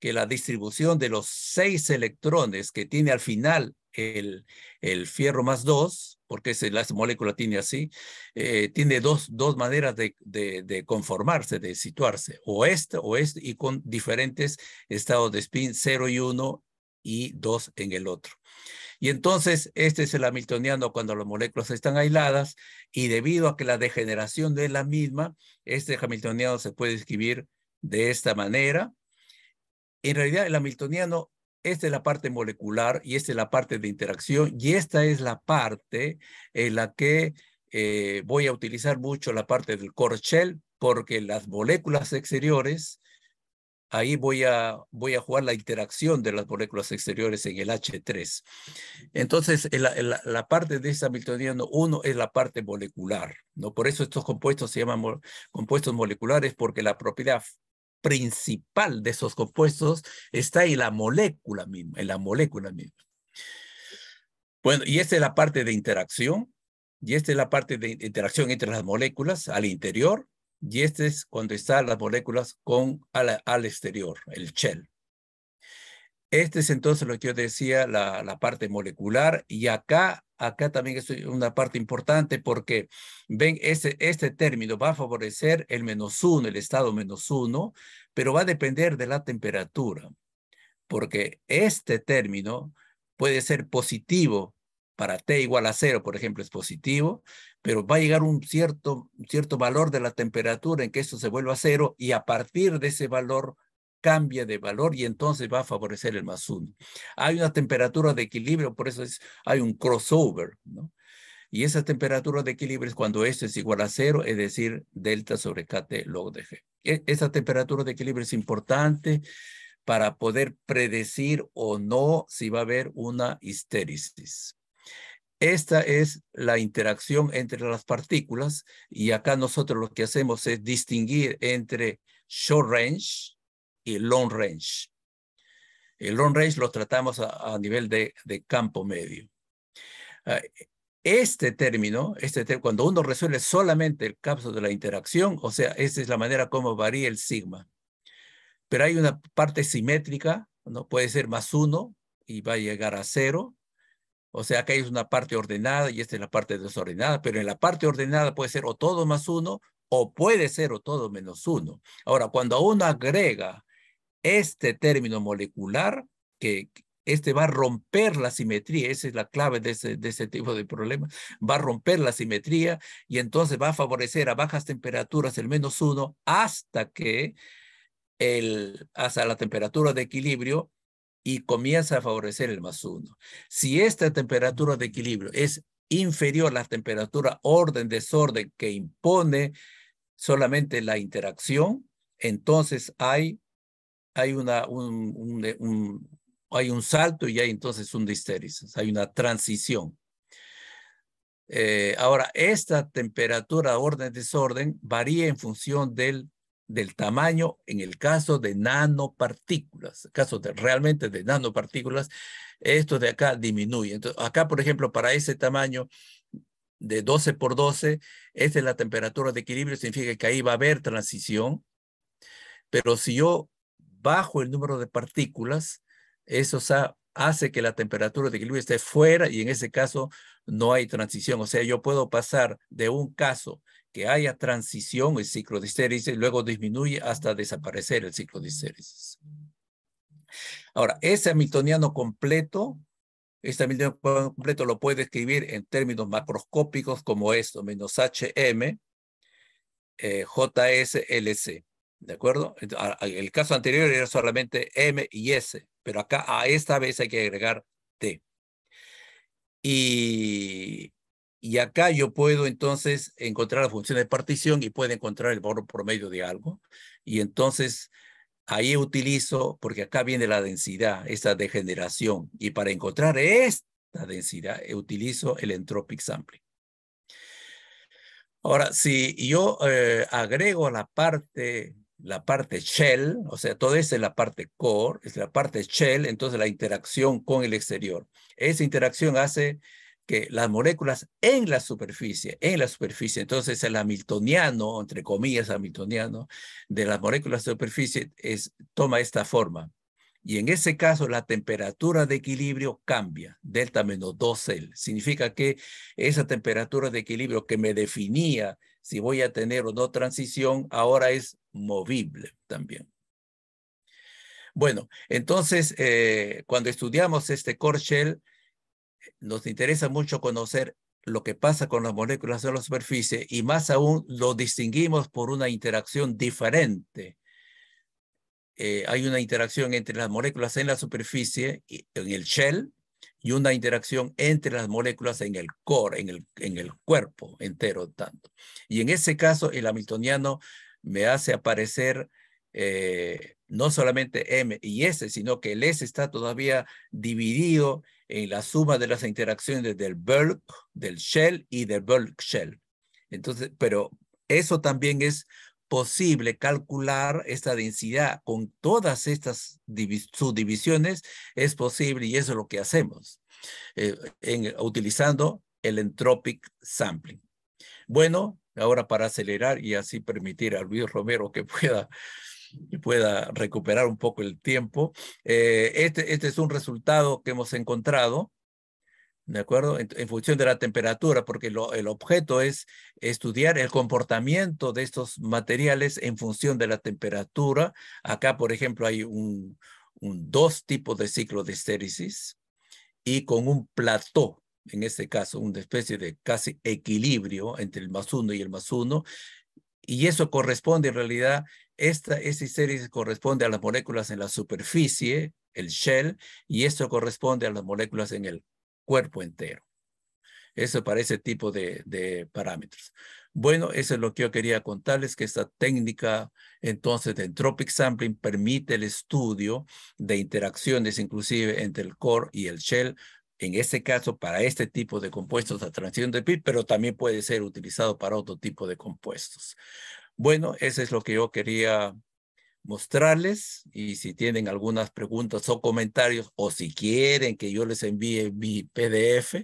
que la distribución de los seis electrones que tiene al final el, el fierro más dos, porque es, la molécula tiene así, eh, tiene dos, dos maneras de, de, conformarse, de situarse, o este, o este, y con diferentes estados de spin cero y uno, y dos en el otro. Y entonces, este es el hamiltoniano cuando las moléculas están aisladas y debido a que la degeneración de la misma, este hamiltoniano se puede escribir de esta manera. En realidad, el hamiltoniano esta es la parte molecular y esta es la parte de interacción y esta es la parte en la que eh, voy a utilizar mucho la parte del core porque las moléculas exteriores, ahí voy a, voy a jugar la interacción de las moléculas exteriores en el H3. Entonces, la, parte de ese Hamiltoniano 1 es la parte molecular. ¿no? Por eso estos compuestos se llaman compuestos moleculares porque la propiedad principal de esos compuestos está en la molécula misma, en la molécula misma. Bueno, y esta es la parte de interacción, y esta es la parte de interacción entre las moléculas al interior, y este es cuando están las moléculas con al, exterior, el shell. Este es entonces lo que yo decía, la, la parte molecular, y acá acá también es una parte importante porque ven, este, este término va a favorecer el menos uno, el estado menos uno, pero va a depender de la temperatura, porque este término puede ser positivo para T igual a cero, por ejemplo, es positivo, pero va a llegar un cierto, cierto valor de la temperatura en que esto se vuelva a cero y a partir de ese valor cambia de valor y entonces va a favorecer el más uno. Hay una temperatura de equilibrio, por eso es, hay un crossover, ¿no? Y esa temperatura de equilibrio es cuando esto es igual a cero, es decir, delta sobre KT log de G. E, esa temperatura de equilibrio es importante para poder predecir o no si va a haber una histéresis. Esta es la interacción entre las partículas y acá nosotros lo que hacemos es distinguir entre short range, y long range. El long range lo tratamos a, nivel de, campo medio. Ah, este término, este cuando uno resuelve solamente el caso de la interacción, o sea, esa es la manera como varía el sigma. Pero hay una parte simétrica, ¿no? puede ser más uno y va a llegar a cero. O sea, que hay una parte ordenada y esta es la parte desordenada, pero en la parte ordenada puede ser o todo más uno o puede ser o todo menos uno. Ahora, cuando uno agrega este término molecular, que este va a romper la simetría, esa es la clave de ese, tipo de problema va a romper la simetría y entonces va a favorecer a bajas temperaturas el menos uno hasta que el, hasta la temperatura de equilibrio y comienza a favorecer el más uno. Si esta temperatura de equilibrio es inferior a la temperatura orden-desorden que impone solamente la interacción, entonces hay hay, una, un, un, hay un salto y hay entonces un disterisis, hay una transición. Eh, ahora, esta temperatura orden-desorden varía en función del, del tamaño, en el caso de nanopartículas, caso de, realmente de nanopartículas, esto de acá disminuye. Entonces, acá, por ejemplo, para ese tamaño de 12 por 12, esta es la temperatura de equilibrio, significa que ahí va a haber transición, pero si yo bajo el número de partículas, eso hace que la temperatura de equilibrio esté fuera y en ese caso no hay transición. O sea, yo puedo pasar de un caso que haya transición, el ciclo de histéresis, luego disminuye hasta desaparecer el ciclo de histéresis. Ahora, ese hamiltoniano completo, este hamiltoniano completo lo puede escribir en términos macroscópicos como esto, menos HM, eh, JSLC. ¿De acuerdo? El caso anterior era solamente M y S, pero acá a esta vez hay que agregar T. Y, y acá yo puedo entonces encontrar la función de partición y puedo encontrar el valor promedio de algo. Y entonces ahí utilizo, porque acá viene la densidad, esta degeneración. Y para encontrar esta densidad, eh, utilizo el entropic sampling. Ahora, si yo eh, agrego la parte la parte shell, o sea, toda esa es la parte core, es la parte shell, entonces la interacción con el exterior. Esa interacción hace que las moléculas en la superficie, en la superficie, entonces el hamiltoniano, entre comillas hamiltoniano, de las moléculas de superficie es, toma esta forma. Y en ese caso la temperatura de equilibrio cambia, delta menos 2 L. Significa que esa temperatura de equilibrio que me definía si voy a tener o no transición, ahora es movible también. Bueno, entonces, eh, cuando estudiamos este core shell, nos interesa mucho conocer lo que pasa con las moléculas en la superficie y más aún lo distinguimos por una interacción diferente. Eh, hay una interacción entre las moléculas en la superficie, y, en el shell, y una interacción entre las moléculas en el core, en el, en el cuerpo entero tanto. Y en ese caso el hamiltoniano me hace aparecer eh, no solamente M y S, sino que el S está todavía dividido en la suma de las interacciones del bulk, del shell y del bulk shell. Entonces, pero eso también es posible calcular esta densidad con todas estas subdivisiones, es posible y eso es lo que hacemos eh, utilizando el entropic sampling. Bueno, ahora para acelerar y así permitir a Luis Romero que *laughs* pueda pueda recuperar un poco el tiempo. Eh, este, este es un resultado que hemos encontrado ¿de acuerdo? En, función de la temperatura, porque el objeto es estudiar el comportamiento de estos materiales en función de la temperatura. Acá, por ejemplo, hay un, dos tipos de ciclo de estéresis y con un plató, en este caso, una especie de casi equilibrio entre el más uno y el más uno. Y eso corresponde en realidad, esta, estérisis corresponde a las moléculas en la superficie, el shell, y esto corresponde a las moléculas en el cuerpo entero. Eso para ese tipo de, parámetros. Bueno, eso es lo que yo quería contarles, que esta técnica entonces de entropic sampling permite el estudio de interacciones inclusive entre el core y el shell, en este caso para este tipo de compuestos a transición de PIB, pero también puede ser utilizado para otro tipo de compuestos. Bueno, eso es lo que yo quería mostrarles y si tienen algunas preguntas o comentarios o si quieren que yo les envíe mi PDF,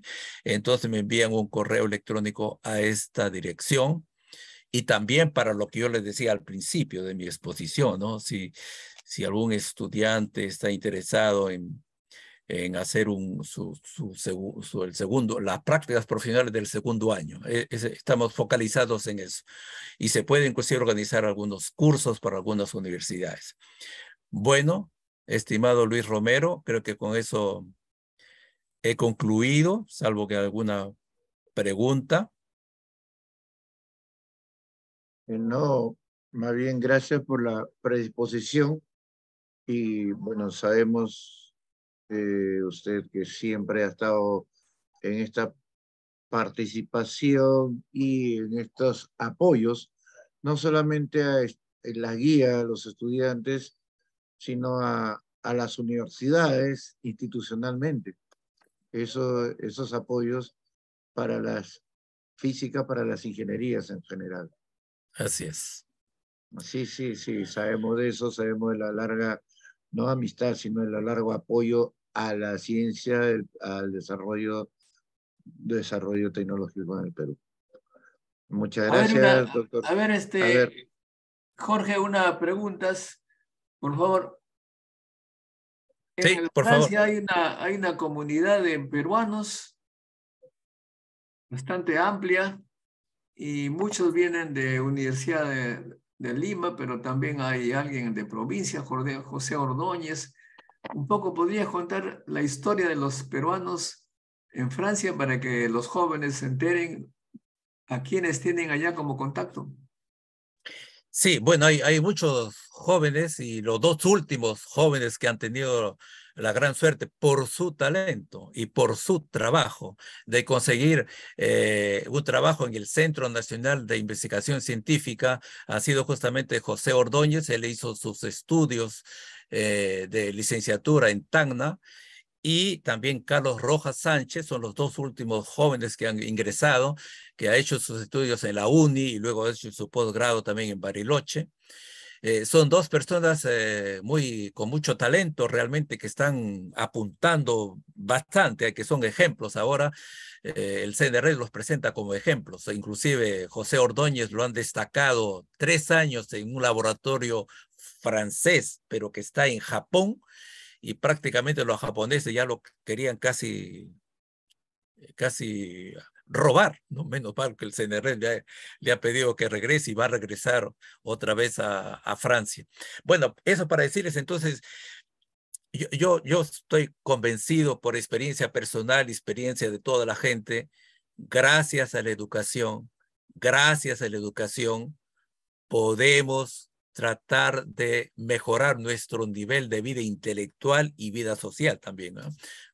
entonces me envían un correo electrónico a esta dirección. Y también para lo que yo les decía al principio de mi exposición, ¿no? Si, si algún estudiante está interesado en en hacer un, el segundo, las prácticas profesionales del segundo año. E, estamos focalizados en eso. Y se pueden inclusive organizar algunos cursos para algunas universidades. Bueno, estimado Luis Romero, creo que con eso he concluido, salvo que alguna pregunta. Eh, no, más bien gracias por la predisposición y bueno, sabemos eh, usted que siempre ha estado en esta participación y en estos apoyos, no solamente a la guía a los estudiantes, sino a, a las universidades institucionalmente. Eso, esos apoyos para las físicas, para las ingenierías en general. Así es. Sí, sí, sí, sabemos de eso, sabemos de la larga, no amistad, sino la largo apoyo a la ciencia, al desarrollo, desarrollo tecnológico en el Perú. Muchas gracias, doctor. A ver, este, Jorge, una preguntas, por favor. sí, por favor. Hay una, hay una comunidad de peruanos bastante amplia y muchos vienen de Universidad de, de Lima, pero también hay alguien de provincia, José Ordóñez, un poco podrías contar la historia de los peruanos en Francia para que los jóvenes se enteren a quienes tienen allá como contacto. Sí, bueno, hay, muchos jóvenes y los dos últimos jóvenes que han tenido la gran suerte por su talento y por su trabajo de conseguir eh, un trabajo en el Centro Nacional de Investigación Científica ha sido justamente José Ordóñez. Él hizo sus estudios eh, de licenciatura en Tacna, y también Carlos Rojas Sánchez, son los dos últimos jóvenes que han ingresado, que ha hecho sus estudios en la UNI y luego ha hecho su posgrado también en Bariloche. Eh, son dos personas eh, muy, con mucho talento realmente que están apuntando bastante, que son ejemplos ahora. el CNR los presenta como ejemplos. Inclusive José Ordóñez lo han destacado tres años en un laboratorio francés, pero que está en Japón, y prácticamente los japoneses ya lo querían casi, casi robar, ¿no? menos mal que el CNR le ha, le ha, pedido que regrese y va a regresar otra vez a, Francia. Bueno, eso para decirles entonces, yo, yo, yo, estoy convencido por experiencia personal, experiencia de toda la gente, gracias a la educación, gracias a la educación, podemos tratar de mejorar nuestro nivel de vida intelectual y vida social también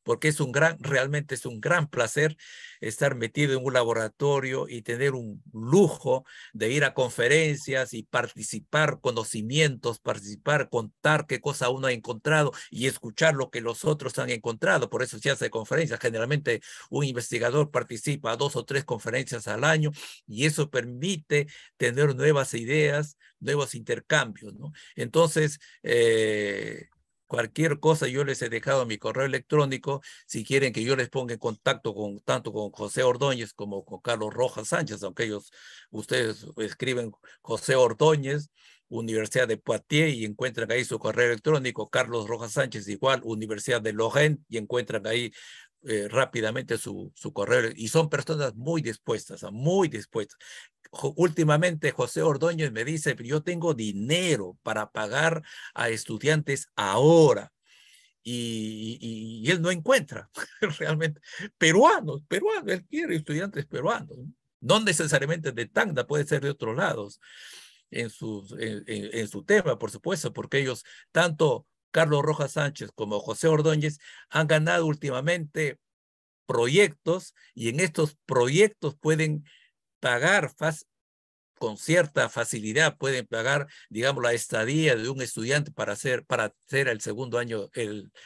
porque es un gran, realmente es un gran placer estar metido en un laboratorio y tener un lujo de ir a conferencias y participar, conocimientos, participar, contar qué cosa uno ha encontrado y escuchar lo que los otros han encontrado. Por eso se hace conferencias. Generalmente un investigador participa a dos o tres conferencias al año y eso permite tener nuevas ideas, nuevos intercambios. ¿no? Entonces, eh, Cualquier cosa yo les he dejado mi correo electrónico. Si quieren que yo les ponga en contacto con tanto con José Ordóñez como con Carlos Rojas Sánchez, aunque ellos, ustedes escriben José Ordóñez, Universidad de Poitiers y encuentran ahí su correo electrónico, Carlos Rojas Sánchez igual, Universidad de Logen y encuentran ahí eh, rápidamente su, su, correo y son personas muy dispuestas, ah, muy dispuestas. últimamente José Ordóñez me dice, yo tengo dinero para pagar a estudiantes ahora. Y, y, él no encuentra *laughs* realmente peruanos, peruanos, él quiere estudiantes peruanos, no necesariamente de Tanda puede ser de otros lados en su, en su tema, por supuesto, porque ellos tanto Carlos Rojas Sánchez como José Ordóñez han ganado últimamente proyectos y en estos proyectos pueden pagar con cierta facilidad pueden pagar, digamos, la estadía de un estudiante para hacer, para hacer el segundo año,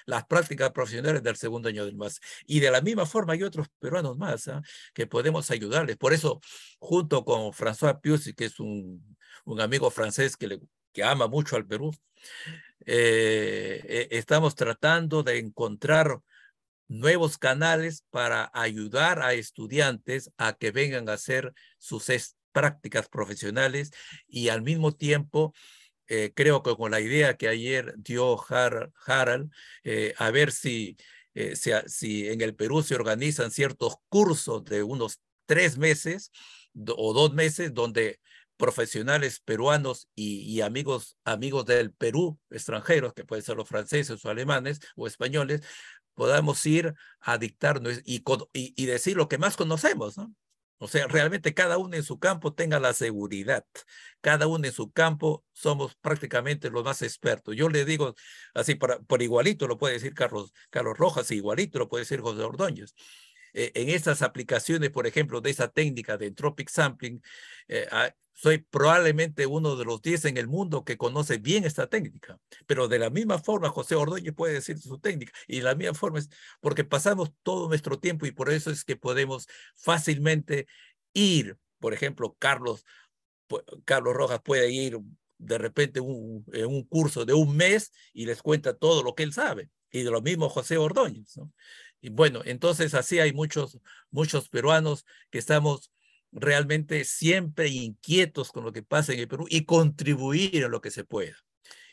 las prácticas profesionales del segundo año del MAS. Y de la misma forma hay otros peruanos más ¿ah? que podemos ayudarles. Por eso, junto con François Piusi, que es un, amigo francés que, le, que ama mucho al Perú, eh, e, estamos tratando de encontrar nuevos canales para ayudar a estudiantes a que vengan a hacer sus prácticas profesionales y al mismo tiempo eh, creo que con la idea que ayer dio Harald, eh, a ver si, si, en el Perú se organizan ciertos cursos de unos tres meses o dos meses donde profesionales peruanos y, y, amigos, amigos del Perú, extranjeros, que pueden ser los franceses o alemanes o españoles, podamos ir a dictarnos y, y, decir lo que más conocemos, ¿no? O sea, realmente cada uno en su campo tenga la seguridad. Cada uno en su campo somos prácticamente los más expertos. Yo le digo así, para, por igualito lo puede decir Carlos, Carlos Rojas, igualito lo puede decir José Ordóñez. Eh, en estas aplicaciones, por ejemplo, de esa técnica de entropic sampling, eh, ah, soy probablemente uno de los diez en el mundo que conoce bien esta técnica, pero de la misma forma José Ordóñez puede decir su técnica y de la misma forma es porque pasamos todo nuestro tiempo y por eso es que podemos fácilmente ir, por ejemplo, Carlos, Carlos Rojas puede ir de repente un, en un curso de un mes y les cuenta todo lo que él sabe y de lo mismo José Ordóñez. Y bueno, entonces así hay muchos, muchos peruanos que estamos realmente siempre inquietos con lo que pasa en el Perú y contribuir a lo que se pueda.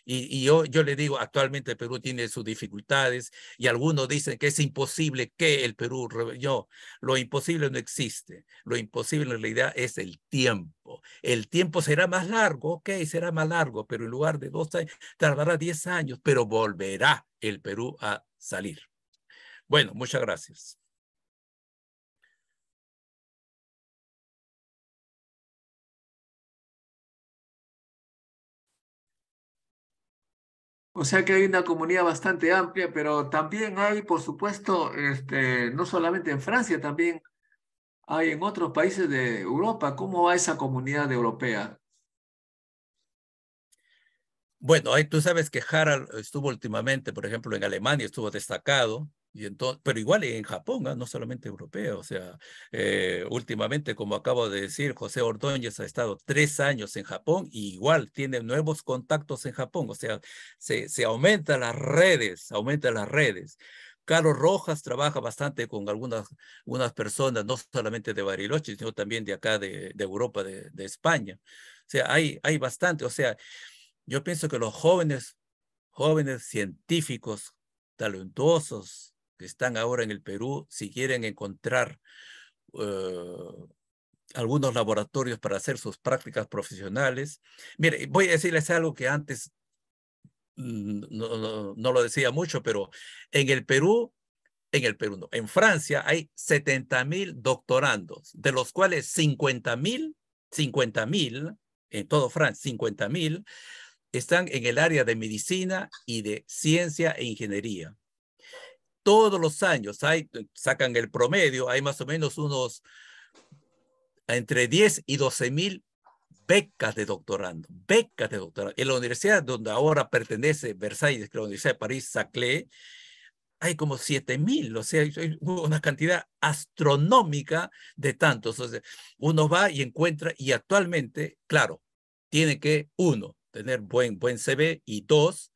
Y, yo, yo le digo, actualmente el Perú tiene sus dificultades y algunos dicen que es imposible que el Perú... Yo, lo imposible no existe. Lo imposible en realidad es el tiempo. El tiempo será más largo, ok, será más largo, pero en lugar de dos años, tardará diez años, pero volverá el Perú a salir. Bueno, muchas gracias. O sea que hay una comunidad bastante amplia, pero también hay, por supuesto, este, no solamente en Francia, también hay en otros países de Europa. ¿Cómo va esa comunidad europea? Bueno, ahí tú sabes que Harald estuvo últimamente, por ejemplo, en Alemania, estuvo destacado entonces, pero igual en Japón, ¿ah? no solamente europeo. O sea, eh, últimamente, como acabo de decir, José Ordóñez ha estado tres años en Japón y igual tiene nuevos contactos en Japón. O sea, se, se aumentan las redes, aumentan las redes. Carlos Rojas trabaja bastante con algunas, unas personas, no solamente de Bariloche, sino también de acá, de, Europa, de, de, España. O sea, hay, hay bastante. O sea, yo pienso que los jóvenes, jóvenes científicos, talentosos, que están ahora en el Perú, si quieren encontrar eh, algunos laboratorios para hacer sus prácticas profesionales. Mire, voy a decirles algo que antes mm, no, lo decía mucho, pero en el Perú, en el Perú no, en Francia hay 70 mil doctorandos, de los cuales 50 mil, 50 mil, en todo Francia, 50 mil, están en el área de medicina y de ciencia e ingeniería todos los años, hay, sacan el promedio, hay más o menos unos entre 10 y 12 mil becas de doctorando, becas de doctorando. En la universidad donde ahora pertenece Versailles, que la Universidad de París, Saclay, hay como 7 mil, o sea, hay una cantidad astronómica de tantos. Entonces uno va y encuentra, y actualmente, claro, tiene que, uno, tener buen, buen CV, y dos,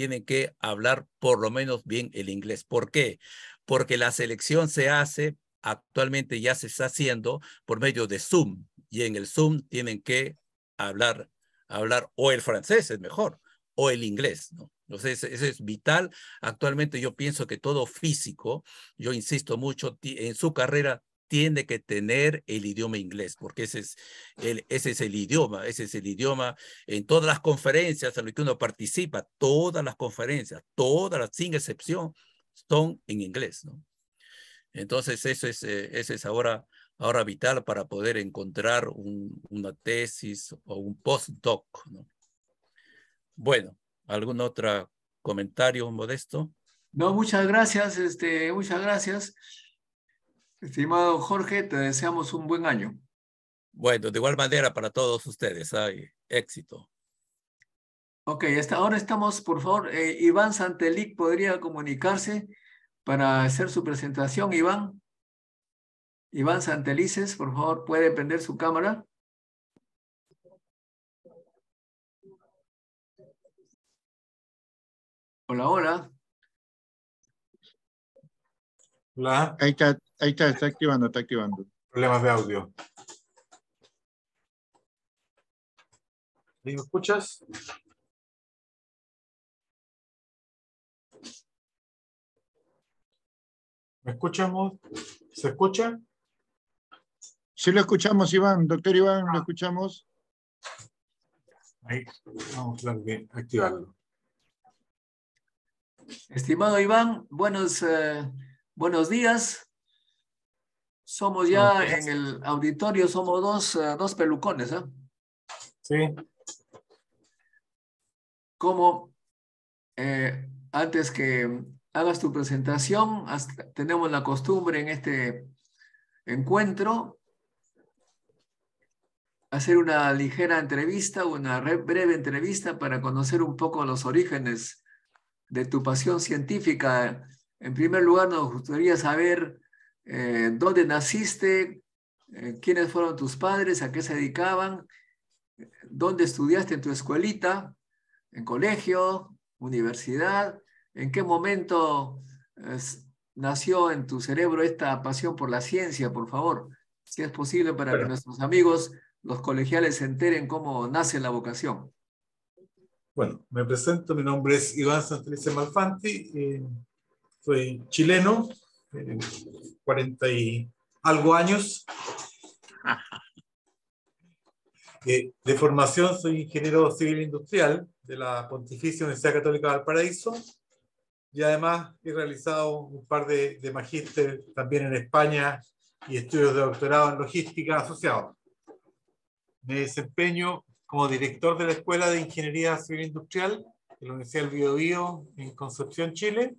tienen que hablar por lo menos bien el inglés. ¿Por qué? Porque la selección se hace, actualmente ya se está haciendo por medio de Zoom y en el Zoom tienen que hablar, hablar o el francés es mejor o el inglés, ¿no? Entonces, eso es vital. Actualmente yo pienso que todo físico, yo insisto mucho, en su carrera tiene que tener el idioma inglés, porque ese es el, ese es el idioma, ese es el idioma en todas las conferencias a las que uno participa, todas las conferencias, todas las, sin excepción, son en inglés, ¿no? Entonces, eso es, eh, es ahora, ahora vital para poder encontrar una tesis o un postdoc, ¿no? Bueno, ¿algún otro comentario modesto? No, muchas gracias, este, muchas gracias. Estimado Jorge, te deseamos un buen año. Bueno, de igual manera para todos ustedes, hay éxito. Ok, hasta ahora estamos, por favor, eh, Iván Santelic podría comunicarse para hacer su presentación, Iván. Iván Santelices, por favor, puede prender su cámara. Hola, hola. Ahí está, ahí está, está activando, está activando. Problemas de audio. ¿Me escuchas? ¿Me escuchamos? ¿Se escucha? Sí lo escuchamos, Iván. Doctor Iván, lo escuchamos. Ahí, vamos a activarlo. Estimado Iván, buenos... Eh, Buenos días. Somos ya en el auditorio, somos dos, eh, pelucones, ¿eh? Sí. Como eh, antes que hagas tu presentación, tenemos la costumbre en este encuentro hacer una ligera entrevista, una breve entrevista para conocer un poco los orígenes de tu pasión científica en primer lugar, nos gustaría saber eh, dónde naciste, eh, quiénes fueron tus padres, a qué se dedicaban, dónde estudiaste en tu escuelita, en colegio, universidad, en qué momento eh, nació en tu cerebro esta pasión por la ciencia, por favor, si es posible para que nuestros amigos, los colegiales, se enteren cómo nace la vocación. Bueno, me presento, mi nombre es Iván Santelice Malfanti. Soy chileno, 40 eh, y algo años. *laughs* Eh, de formación soy ingeniero civil industrial de la Pontificia Universidad Católica de Valparaíso y además he realizado un par de, de magíster también en España y estudios de doctorado en logística asociado. Me desempeño como director de la Escuela de Ingeniería Civil Industrial de la Universidad del Biobío en Concepción, Chile,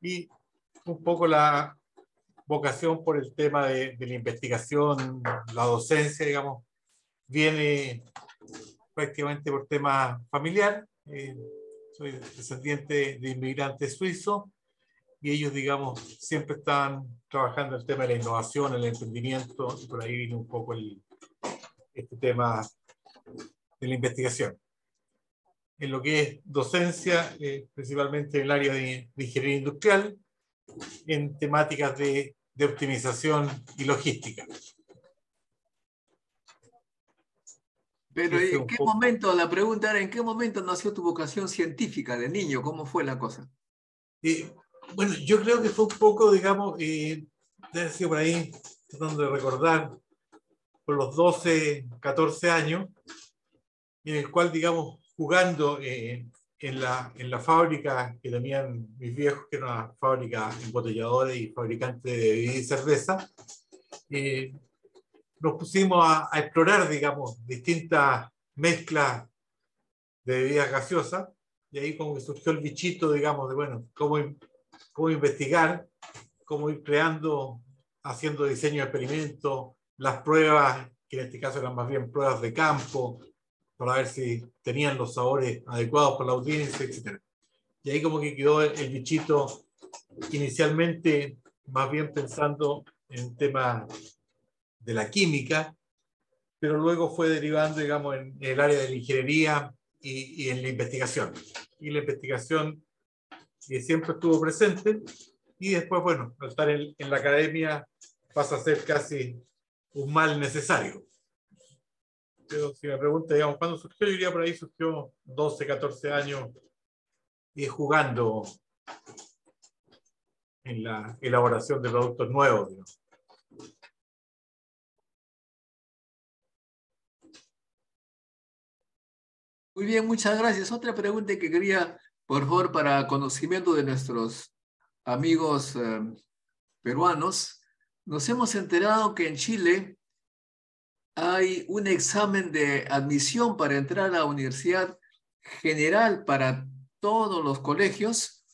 y un poco la vocación por el tema de, de la investigación, la docencia, digamos, viene prácticamente por tema familiar. Eh, soy descendiente de inmigrantes suizos y ellos, digamos, siempre están trabajando el tema de la innovación, el emprendimiento, y por ahí viene un poco el, este tema de la investigación en lo que es docencia, eh, principalmente en el área de, ingeniería industrial, en temáticas de, de optimización y logística. Pero ¿en qué momento, la pregunta era, ¿en qué momento nació tu vocación científica de niño? ¿Cómo fue la cosa? Eh, bueno, yo creo que fue un poco, digamos, eh, debe por ahí, tratando de recordar, por los 12, 14 años, en el cual, digamos, jugando eh, en, la, en, la, fábrica que tenían mis viejos, que era una fábrica embotelladora y fabricante de bebidas y cerveza, eh, nos pusimos a, explorar, digamos, distintas mezclas de bebidas gaseosas, y ahí como surgió el bichito, digamos, de, bueno, cómo, cómo investigar, cómo ir creando, haciendo diseño de experimentos, las pruebas, que en este caso eran más bien pruebas de campo, para ver si tenían los sabores adecuados para la audiencia, etc. Y ahí como que quedó el bichito inicialmente más bien pensando en tema de la química, pero luego fue derivando, digamos, en el área de la ingeniería y, en la investigación. Y la investigación siempre estuvo presente y después, bueno, al estar en la academia pasa a ser casi un mal necesario si me pregunta, digamos, ¿cuándo surgió? Yo diría por ahí surgió 12, 14 años y eh, jugando en la elaboración de productos nuevos. Muy bien, muchas gracias. Otra pregunta que quería, por favor, para conocimiento de nuestros amigos eh, peruanos. Nos hemos enterado que en Chile hay un examen de admisión para entrar a la universidad general para todos los colegios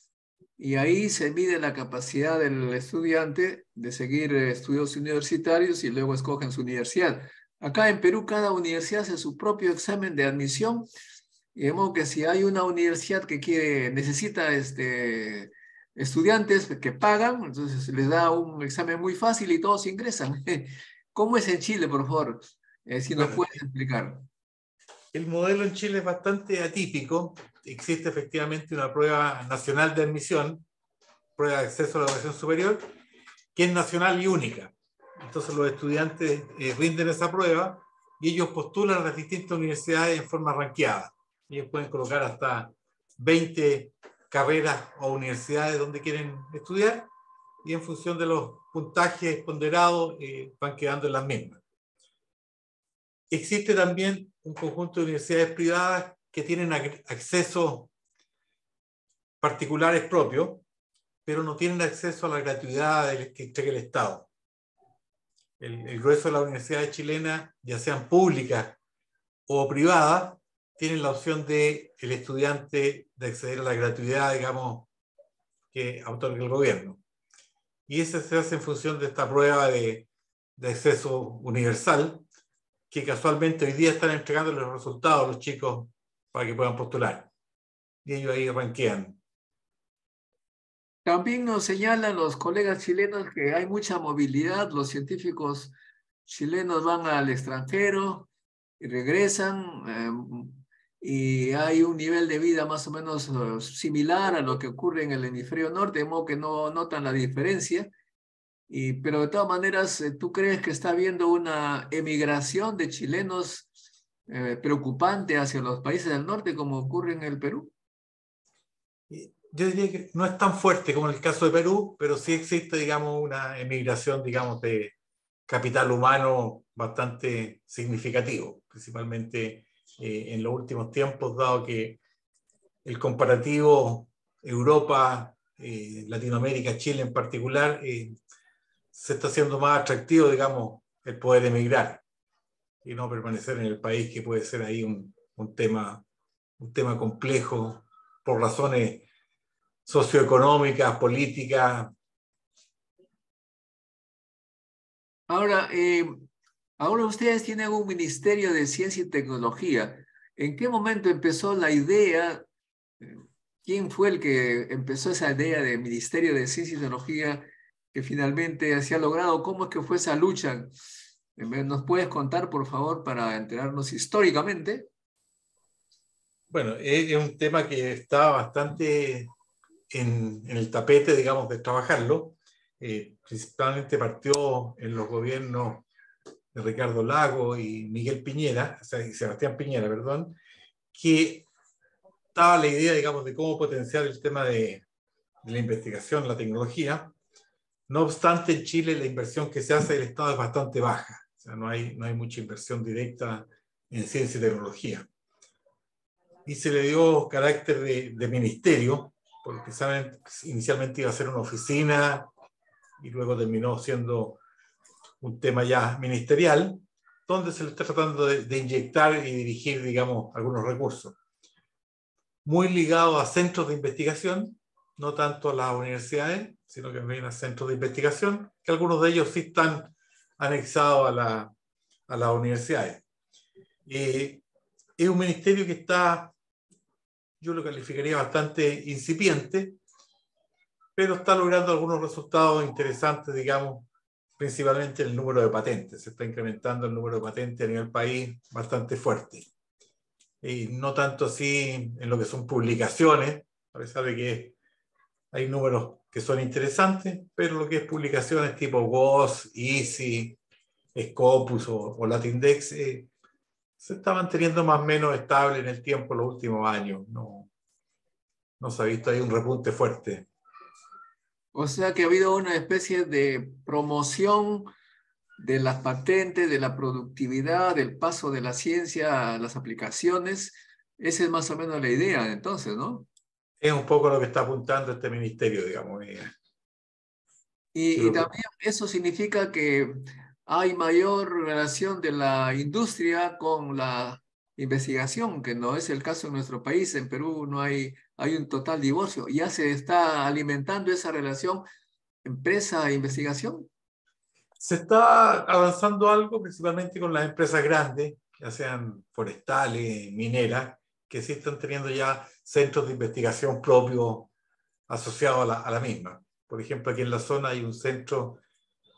y ahí se mide la capacidad del estudiante de seguir eh, estudios universitarios y luego escogen su universidad. Acá en Perú cada universidad hace su propio examen de admisión y vemos que si hay una universidad que quiere, necesita este, estudiantes que pagan, entonces les da un examen muy fácil y todos ingresan. *laughs* ¿Cómo es en Chile, por favor? Eh, si nos puedes explicar. El modelo en Chile es bastante atípico. Existe efectivamente una prueba nacional de admisión, prueba de acceso a la educación superior, que es nacional y única. Entonces los estudiantes eh, rinden esa prueba y ellos postulan a las distintas universidades en forma ranqueada. Ellos pueden colocar hasta 20 carreras o universidades donde quieren estudiar y en función de los puntajes ponderados eh, van quedando en las mismas. Existe también un conjunto de universidades privadas que tienen acceso particulares propios, pero no tienen acceso a la gratuidad que entrega el Estado. El, el grueso de las universidades chilenas, ya sean públicas o privadas, tienen la opción de el estudiante de acceder a la gratuidad, digamos, que otorga el gobierno y ese se hace en función de esta prueba de, de acceso universal, que casualmente hoy día están entregando los resultados a los chicos para que puedan postular. Y ellos ahí ranquean. También nos señalan los colegas chilenos que hay mucha movilidad, los científicos chilenos van al extranjero y regresan, eh, y hay un nivel de vida más o menos eh, similar a lo que ocurre en el hemisferio norte, de modo que no notan la diferencia. Y, pero de todas maneras, eh, ¿tú crees que está habiendo una emigración de chilenos eh, preocupante hacia los países del norte como ocurre en el Perú? Yo diría que no es tan fuerte como en el caso de Perú, pero sí existe, digamos, una emigración, digamos, de capital humano bastante significativo, principalmente eh, en los últimos tiempos, dado que el comparativo Europa, eh, Latinoamérica, Chile en particular, eh, se está haciendo más atractivo, digamos, el poder emigrar y no permanecer en el país, que puede ser ahí un, un tema, un tema complejo por razones socioeconómicas, políticas. Ahora, Ahora ustedes tienen un Ministerio de Ciencia y Tecnología. ¿En qué momento empezó la idea? ¿Quién fue el que empezó esa idea de Ministerio de Ciencia y Tecnología que finalmente se ha logrado? ¿Cómo es que fue esa lucha? Eh, ¿Nos puedes contar, por favor, para enterarnos históricamente? Bueno, es un tema que está bastante en, el tapete, digamos, de trabajarlo. Eh, principalmente partió en los gobiernos de Ricardo Lago y Miguel Piñera, o sea, y Sebastián Piñera, perdón, que daba la idea, digamos, de cómo potenciar el tema de, la investigación, la tecnología. No obstante, en Chile la inversión que se hace del Estado es bastante baja. O sea, no hay, no hay mucha inversión directa en ciencia y tecnología. Y se le dio carácter de, de ministerio, porque saben inicialmente iba a ser una oficina y luego terminó siendo un tema ya ministerial, donde se le está tratando de, inyectar y dirigir, digamos, algunos recursos. Muy ligado a centros de investigación, no tanto a las universidades, sino que también a centros de investigación, que algunos de ellos sí están anexados a, la, a las universidades. Eh, es un ministerio que está, yo lo calificaría bastante incipiente, pero está logrando algunos resultados interesantes, digamos, principalmente el número de patentes. Se está incrementando el número de patentes a nivel país bastante fuerte. Y no tanto así en lo que son publicaciones, a pesar de que hay números que son interesantes, pero lo que es publicaciones tipo Voz, Easy, Scopus o, Latindex eh, se está manteniendo más o menos estable en el tiempo los últimos años. No, no se ha visto ahí un repunte fuerte. O sea que ha habido una especie de promoción de las patentes, de la productividad, del paso de la ciencia a las aplicaciones. Esa es más o menos la idea, entonces, ¿no? Es un poco lo que está apuntando este ministerio, digamos. Y, también eso significa que hay mayor relación de la industria con la investigación, que no es el caso en nuestro país. En Perú no hay hay un total divorcio. Ya se está alimentando esa relación empresa-investigación. E se está avanzando algo principalmente con las empresas grandes, ya sean forestales, mineras, que sí están teniendo ya centros de investigación propios asociados a la, misma. Por ejemplo, aquí en la zona hay un centro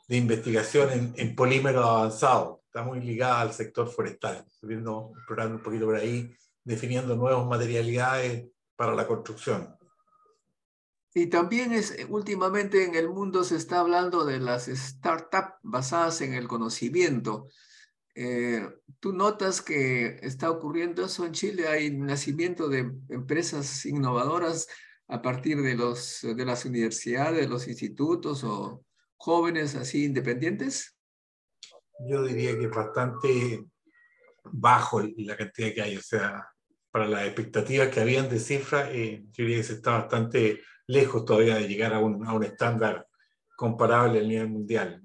de investigación en, en polímero avanzado, está muy ligada al sector forestal. Estoy viendo un un poquito por ahí, definiendo nuevas materialidades para la construcción. Y también es, eh, últimamente en el mundo se está hablando de las startups basadas en el conocimiento. Eh, ¿Tú notas que está ocurriendo eso en Chile? ¿Hay nacimiento de empresas innovadoras a partir de, los, de las universidades, de los institutos o jóvenes así independientes? Yo diría que es bastante bajo la cantidad que hay. O sea, para las expectativas que habían de cifra, eh, yo diría que se está bastante lejos todavía de llegar a un, a un estándar comparable a nivel mundial.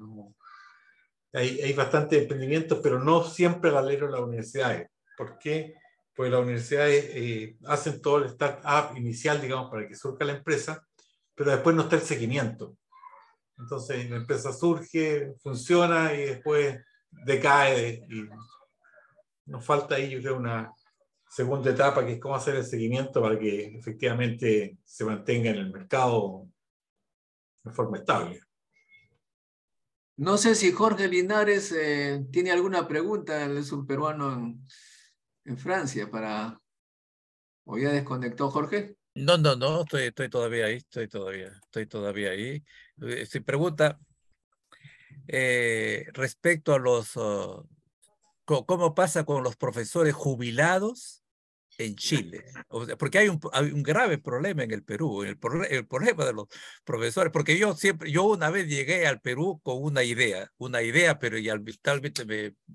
Hay, hay emprendimiento pero no siempre valero las universidades. ¿Por qué? Pues las universidades eh, hacen todo el startup inicial, digamos, para que surja la empresa, pero después no está el seguimiento. Entonces la empresa surge, funciona y después decae. nos falta ahí, yo creo, una, segunda etapa, que es cómo hacer el seguimiento para que efectivamente se mantenga en el mercado de forma estable. No sé si Jorge Linares eh, tiene alguna pregunta, él es un peruano en, Francia, para... ¿O ya desconectó Jorge? No, no, no, estoy, estoy todavía ahí, estoy todavía, estoy todavía ahí. Eh, si pregunta eh, respecto a los... Oh, ¿Cómo pasa con los profesores jubilados en Chile, o sea, porque hay un, grave problema en el Perú, el, el problema de los profesores, porque yo siempre, yo una vez llegué al Perú con una idea, una idea, pero y al me,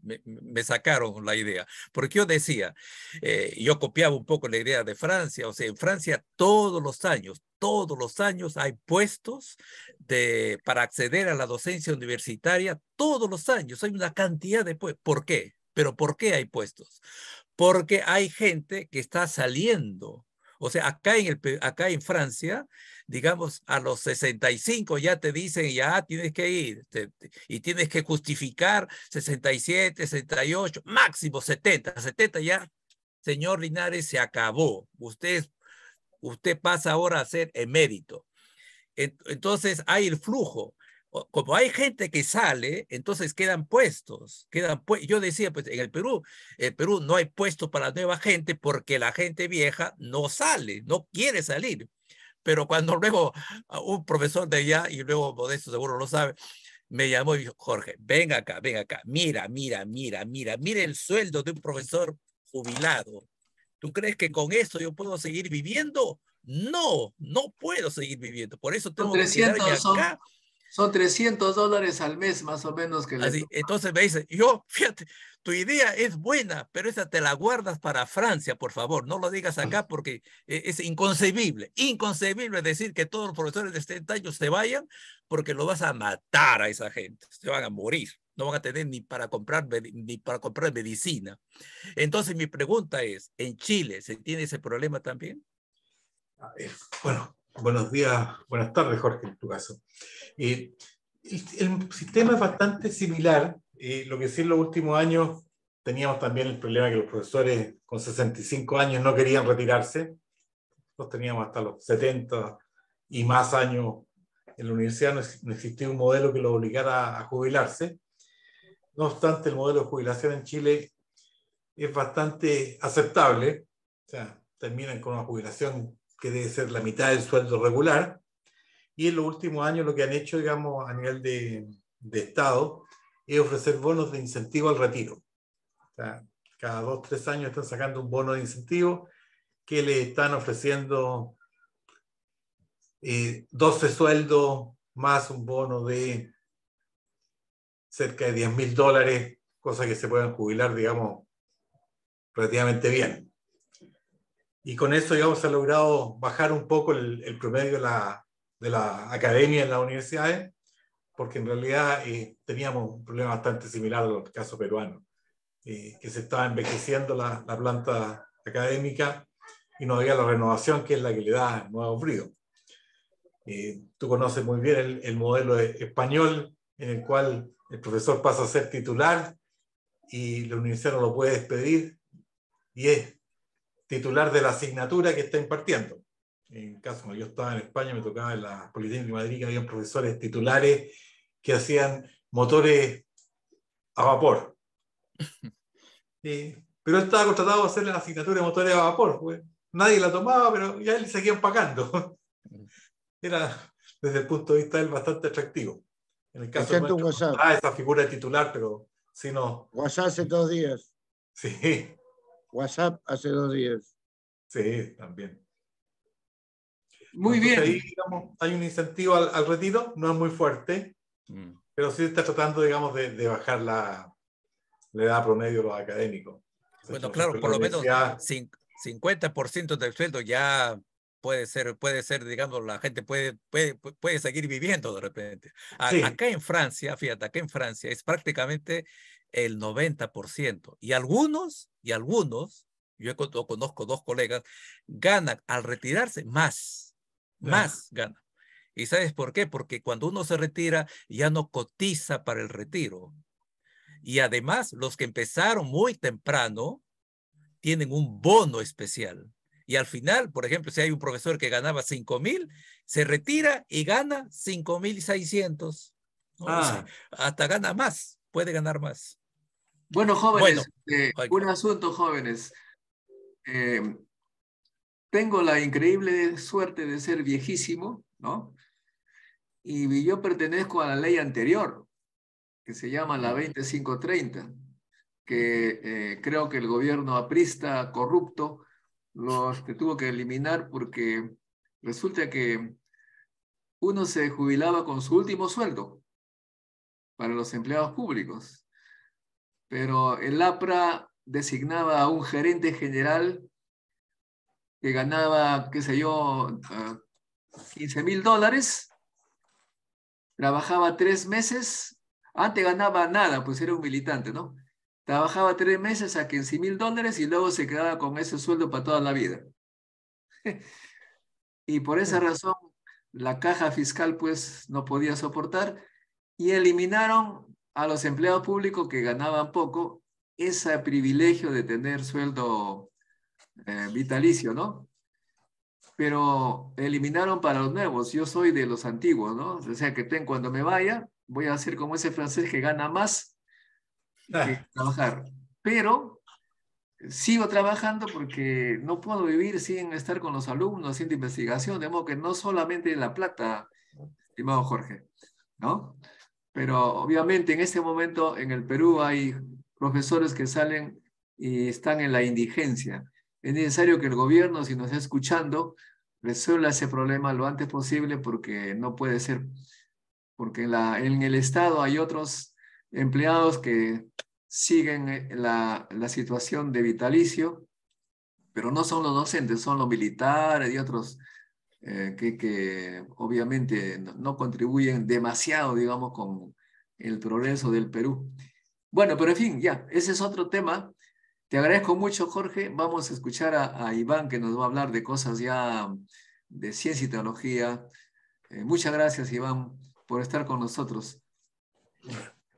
me, me, sacaron la idea, porque yo decía, eh, yo copiaba un poco la idea de Francia, o sea, en Francia todos los años, todos los años hay puestos de, para acceder a la docencia universitaria, todos los años hay una cantidad de puestos, ¿por qué? Pero ¿por qué hay puestos? porque hay gente que está saliendo. O sea, acá en, el, acá en Francia, digamos, a los 65 ya te dicen, ya tienes que ir y tienes que justificar 67, 68, máximo 70, 70 ya. Señor Linares, se acabó. Usted, usted pasa ahora a ser emérito. Entonces hay el flujo como hay gente que sale, entonces quedan puestos, quedan Yo decía, pues en el Perú, en Perú no hay puesto para nueva gente porque la gente vieja no sale, no quiere salir. Pero cuando *laughs* luego ah, un profesor de allá, y luego Modesto seguro lo sabe, me llamó y dijo, Jorge, ven acá, ven acá, mira, mira, mira, mira, mira el sueldo de un profesor jubilado. ¿Tú crees que con eso yo puedo seguir viviendo? No, no puedo seguir viviendo. Por eso tengo 300, que acá. Son 300 dólares al mes más o menos que Así, Entonces me dice, yo, *laughs* fíjate, tu idea es buena, pero esa te la guardas para Francia, por favor. No lo digas acá porque eh, es inconcebible. Inconcebible decir que todos los profesores de 70 años se vayan porque lo vas a matar a esa gente. Se van a morir. No van a tener ni para comprar, ni para comprar medicina. Entonces mi pregunta es, ¿en Chile se tiene ese problema también? Bueno, Buenos días, buenas tardes, Jorge, en tu caso. Eh, el, sistema es bastante similar. Eh, lo que sí en los últimos años teníamos también el problema que los profesores con 65 años no querían retirarse. Los teníamos hasta los 70 y más años en la universidad. No, no existía un modelo que los obligara a jubilarse. No obstante, el modelo de jubilación en Chile es bastante aceptable. O sea, terminan con una jubilación que debe ser la mitad del sueldo regular. Y en los últimos años lo que han hecho, digamos, a nivel de, de Estado, es ofrecer bonos de incentivo al retiro. cada dos, tres años están sacando un bono de incentivo que le están ofreciendo eh, 12 sueldos más un bono de cerca de 10 mil dólares, cosa que se pueden jubilar, digamos, relativamente bien y con eso, digamos, se ha logrado bajar un poco el, promedio de la, de la, academia en las universidades, porque en realidad eh, teníamos un problema bastante similar a caso peruano, peruanos, eh, que se estaba envejeciendo la, la, planta académica y no había la renovación, que es la que le da nuevo frío. Eh, tú conoces muy bien el, el modelo e, español, en el cual el profesor pasa a ser titular y la universidad no lo puede despedir, y es titular de la asignatura que está impartiendo. En caso, cuando yo estaba en España, me tocaba en la Politécnica de Madrid que había profesores titulares que hacían motores a vapor. *laughs* pero estaba contratado a hacer la asignatura de motores a vapor. Pues. Nadie la tomaba, pero ya él seguían pagando. *laughs* Era, desde el punto de vista de él, bastante atractivo. En el caso WhatsApp. ah, esa figura de titular, pero si no. WhatsApp hace dos días. Sí. WhatsApp hace dos días. Sí, también. Muy bien. hay un incentivo al, retiro, no es muy fuerte, mm. pero sí está tratando, digamos, de, bajar la, la, edad promedio de los académicos. Bueno, claro, por lo menos 50% del sueldo ya puede ser, puede ser, digamos, la gente puede, puede, seguir viviendo de repente. Acá en Francia, fíjate, acá en Francia es prácticamente el 90%. Y algunos, y algunos, yo conozco dos colegas, ganan al retirarse más, más ganan. ¿Y sabes por qué? Porque cuando uno se retira, ya no cotiza para el retiro. Y además, los que empezaron muy temprano tienen un bono especial. Y al final, por ejemplo, si hay un profesor que ganaba 5 mil, se retira y gana 5 mil 600. Ah. hasta gana más, puede ganar más. Bueno, jóvenes, eh, un asunto, jóvenes. Eh, tengo la increíble suerte de ser viejísimo, ¿no? Y yo pertenezco a la ley anterior, que se llama la 2530, que eh, creo que el gobierno aprista corrupto los que tuvo que eliminar porque resulta que uno se jubilaba con su último sueldo para los empleados públicos pero el APRA designaba a un gerente general que ganaba, qué sé yo, 15 ah, mil dólares, trabajaba tres meses, antes ganaba nada, pues era un militante, ¿no? Trabajaba tres meses a 15 mil dólares y luego se quedaba con ese sueldo para toda la vida. *laughs* y por esa mm. razón la caja fiscal pues no podía soportar y eliminaron a los empleados públicos que ganaban poco ese privilegio de tener sueldo eh, vitalicio, ¿no? Pero eliminaron para los nuevos, yo soy de los antiguos, ¿no? O sea, que tengo cuando me vaya, voy a hacer como ese francés que gana más ah. que trabajar. Pero sigo trabajando porque no puedo vivir sin estar con los alumnos, sin investigación, de modo que no solamente en la plata, estimado Jorge, ¿no? Pero obviamente en este momento en el Perú hay profesores que salen y están en la indigencia. Es necesario que el gobierno, si nos está escuchando, resuelva ese problema lo antes posible porque no puede ser, porque en, la, en el Estado hay otros empleados que siguen eh, la, la, situación de vitalicio, pero no son los docentes, son los militares y otros eh, que, obviamente no, contribuyen demasiado, digamos, con el progreso del Perú. Bueno, pero en fin, ya, ese es otro tema. Te agradezco mucho, Jorge. Vamos a escuchar a, Iván que nos va a hablar de cosas ya de ciencia y tecnología. Eh, muchas gracias, Iván, por estar con nosotros.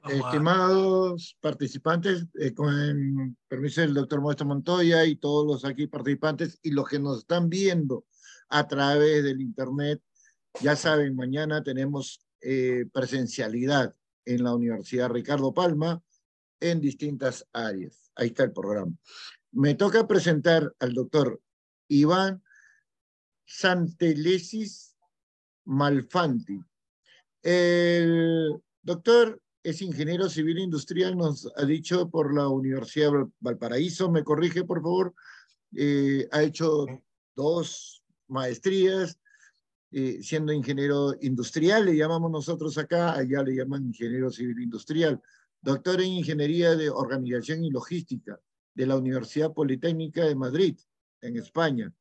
Estimados participantes, eh, con permiso del doctor Modesto Montoya y todos los aquí participantes y los que nos están viendo a través del Internet. Ya saben, mañana tenemos eh, presencialidad en la Universidad Ricardo Palma en distintas áreas. Ahí está el programa. Me toca presentar al doctor Iván Santelesis Malfanti. El doctor es ingeniero civil industrial, nos ha dicho por la Universidad Valparaíso, me corrige por favor, eh, ha hecho dos maestrías, siendo ingeniero industrial, le llamamos nosotros acá, allá le llaman ingeniero civil industrial, doctor en ingeniería de organización y logística de la Universidad Politécnica de Madrid, en España.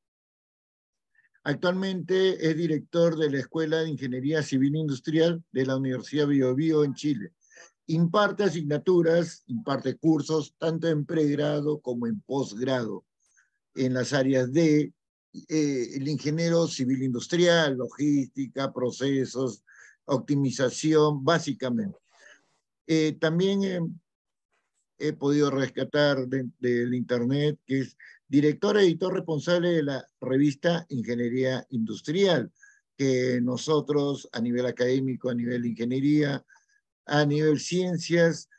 Actualmente es director de la Escuela de Ingeniería Civil Industrial de la Universidad Biobío en Chile. Imparte asignaturas, imparte cursos, tanto en pregrado como en posgrado, en las áreas de eh, el ingeniero civil industrial, logística, procesos, optimización, básicamente. Eh, también eh, he podido rescatar del Internet, que es director editor responsable de la revista Ingeniería Industrial, que nosotros a nivel académico, a nivel ingeniería, a nivel ciencias,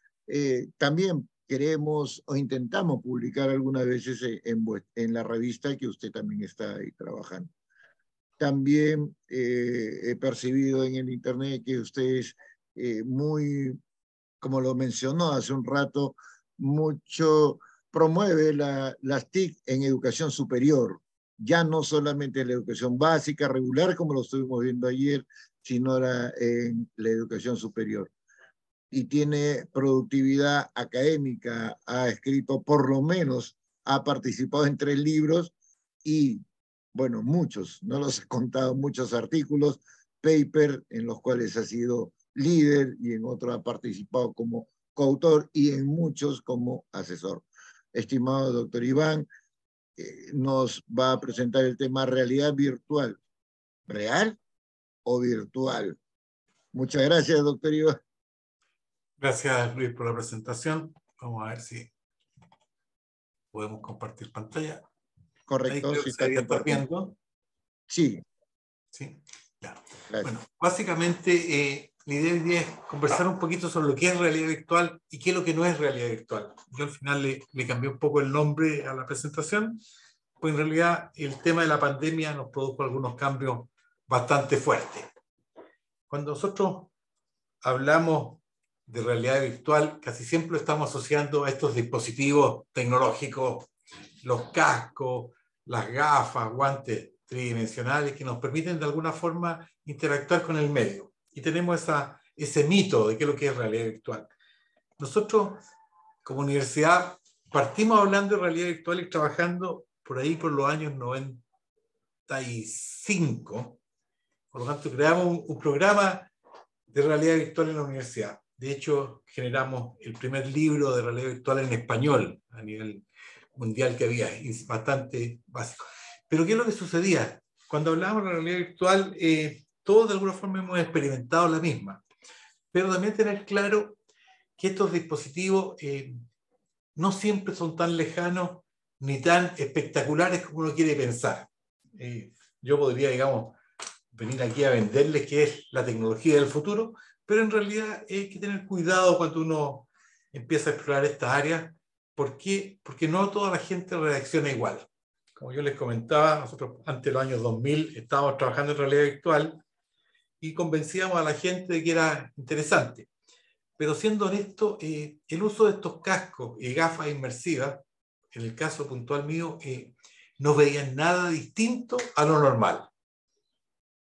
también queremos o intentamos publicar algunas veces e, en, en la revista que usted también está ahí trabajando. También eh, he percibido en el Internet que usted es eh, muy, como lo mencionó hace un rato, mucho promueve la, las TIC en educación superior, ya no solamente la educación básica, regular, como lo estuvimos viendo ayer, sino la, en la educación superior y tiene productividad académica, ha escrito por lo menos, ha participado en tres libros y, bueno, muchos, no los he contado, muchos artículos, paper en los cuales ha sido líder y en otros ha participado como coautor y en muchos como asesor. Estimado doctor Iván, eh, nos va a presentar el tema realidad virtual. ¿Real o virtual? Muchas gracias, doctor Iván. Gracias Luis por la presentación. Vamos a ver si podemos compartir pantalla. Correcto. Si está está viendo. Sí. Sí. Bueno, básicamente eh, la idea es conversar un poquito sobre lo que es realidad virtual y qué es lo que no es realidad virtual. Yo al final le, le cambié un poco el nombre a la presentación, pues en realidad el tema de la pandemia nos produjo algunos cambios bastante fuertes. Cuando nosotros hablamos de realidad virtual, casi siempre estamos asociando a estos dispositivos tecnológicos, los cascos, las gafas, guantes tridimensionales que nos permiten de alguna forma interactuar con el medio. Y tenemos ese mito de qué es lo que es realidad virtual. Nosotros, como universidad, partimos hablando de realidad virtual y trabajando por ahí por los años 95. Por lo tanto, creamos un programa de realidad virtual en la universidad. De hecho, generamos el primer libro de realidad virtual en español a nivel mundial que había, bastante básico. Pero ¿qué es lo que sucedía? Cuando hablábamos de realidad virtual, eh, todos de alguna forma hemos experimentado la misma, pero también tener claro que estos dispositivos eh, no siempre son tan lejanos ni tan espectaculares como uno quiere pensar. Eh, yo podría, digamos, venir aquí a venderles qué es la tecnología del futuro, pero en realidad hay que tener cuidado cuando uno empieza a explorar esta áreas. ¿Por Porque no toda la gente reacciona igual. Como yo les comentaba, nosotros antes de los años 2000 estábamos trabajando en realidad virtual y convencíamos a la gente de que era interesante. Pero siendo honesto, eh, el uso de estos cascos y gafas inmersivas, en el caso puntual mío, eh, no veían nada distinto a lo normal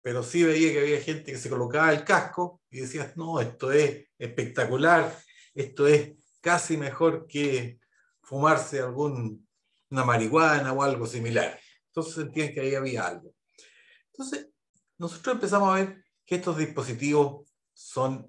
pero sí veía que había gente que se colocaba el casco y decías, no, esto es espectacular, esto es casi mejor que fumarse algún, una marihuana o algo similar. Entonces sentían que ahí había algo. Entonces, nosotros empezamos a ver que estos dispositivos son,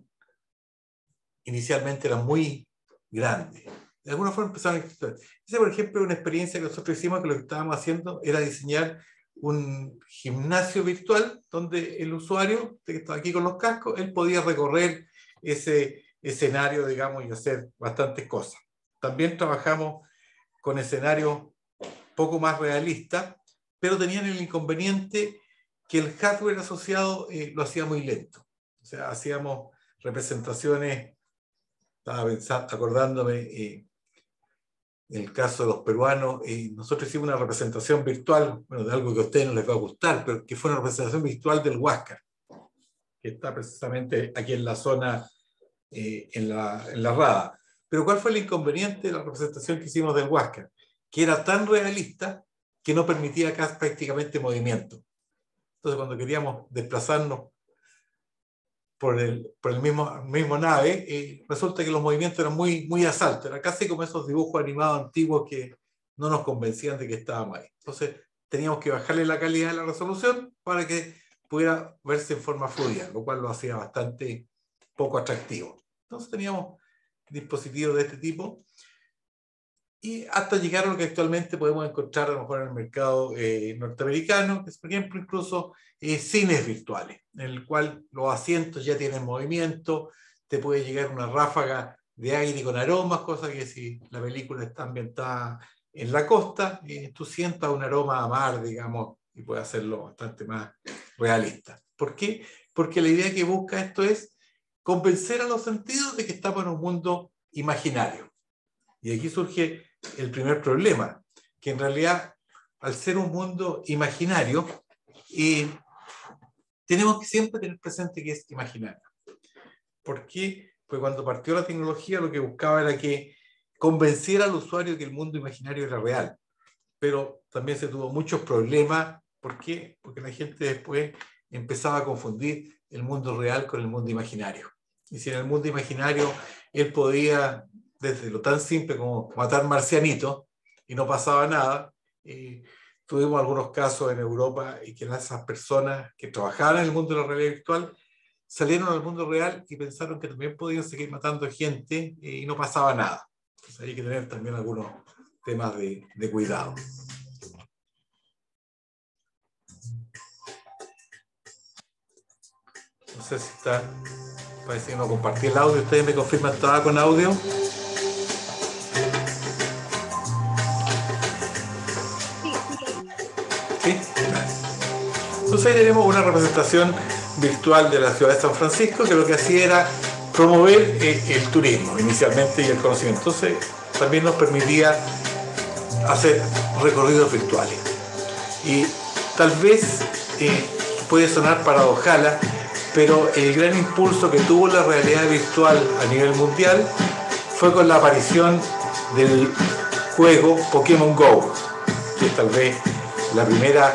inicialmente eran muy grandes. De alguna forma empezaron a Esa, por ejemplo, una experiencia que nosotros hicimos, que lo que estábamos haciendo era diseñar un gimnasio virtual donde el usuario, que está aquí con los cascos, él podía recorrer ese escenario, digamos, y hacer bastantes cosas. También trabajamos con escenarios poco más realistas, pero tenían el inconveniente que el hardware asociado eh, lo hacía muy lento. O sea, hacíamos representaciones, estaba acordándome, eh, en el caso de los peruanos, nosotros hicimos una representación virtual, bueno, de algo que a ustedes no les va a gustar, pero que fue una representación virtual del Huáscar, que está precisamente aquí en la zona, eh, en, la, en la Rada. Pero ¿cuál fue el inconveniente de la representación que hicimos del Huáscar? Que era tan realista que no permitía acá prácticamente movimiento. Entonces, cuando queríamos desplazarnos por el, mismo, mismo nave, y resulta que los movimientos eran muy, muy asaltos era casi como esos dibujos animados antiguos que no nos convencían de que estábamos ahí. Entonces teníamos que bajarle la calidad de la resolución para que pudiera verse en forma fluida, lo cual lo hacía bastante poco atractivo. Entonces teníamos dispositivos de este tipo y hasta llegar a lo que actualmente podemos encontrar a lo mejor en el mercado eh, norteamericano, que es, por ejemplo incluso eh, cines virtuales, en el cual los asientos ya tienen movimiento, te puede llegar una ráfaga de aire con aromas, cosa que si la película está ambientada en la costa, eh, tú sientas un aroma a mar, digamos, y puede hacerlo bastante más realista. ¿Por qué? Porque la idea que busca esto es convencer a los sentidos de que estamos en un mundo imaginario. Y aquí surge el primer problema, que en realidad al ser un mundo imaginario, tenemos que siempre tener presente que es imaginario. ¿Por qué? Pues cuando partió la tecnología lo que buscaba era que convenciera al usuario que el mundo imaginario era real, pero también se tuvo muchos problemas. ¿Por qué? Porque la gente después empezaba a confundir el mundo real con el mundo imaginario. Y si en el mundo imaginario él podía desde lo tan simple como matar marcianitos y no pasaba nada. tuvimos algunos casos en Europa y que esas personas que trabajaban en el mundo de la realidad virtual salieron al mundo real y pensaron que también podían seguir matando gente eh, y no pasaba nada. Entonces hay que tener también algunos temas de, cuidado. No sé si está no compartí el audio. Ustedes me confirman estaba con audio. Entonces ahí tenemos una representación virtual de la ciudad de San Francisco que lo que hacía era promover eh, el, turismo inicialmente y el conocimiento. Entonces también nos permitía hacer recorridos virtuales. Y tal vez eh, puede sonar paradojala, pero el gran impulso que tuvo la realidad virtual a nivel mundial fue con la aparición del juego Pokémon Go, que es tal vez la primera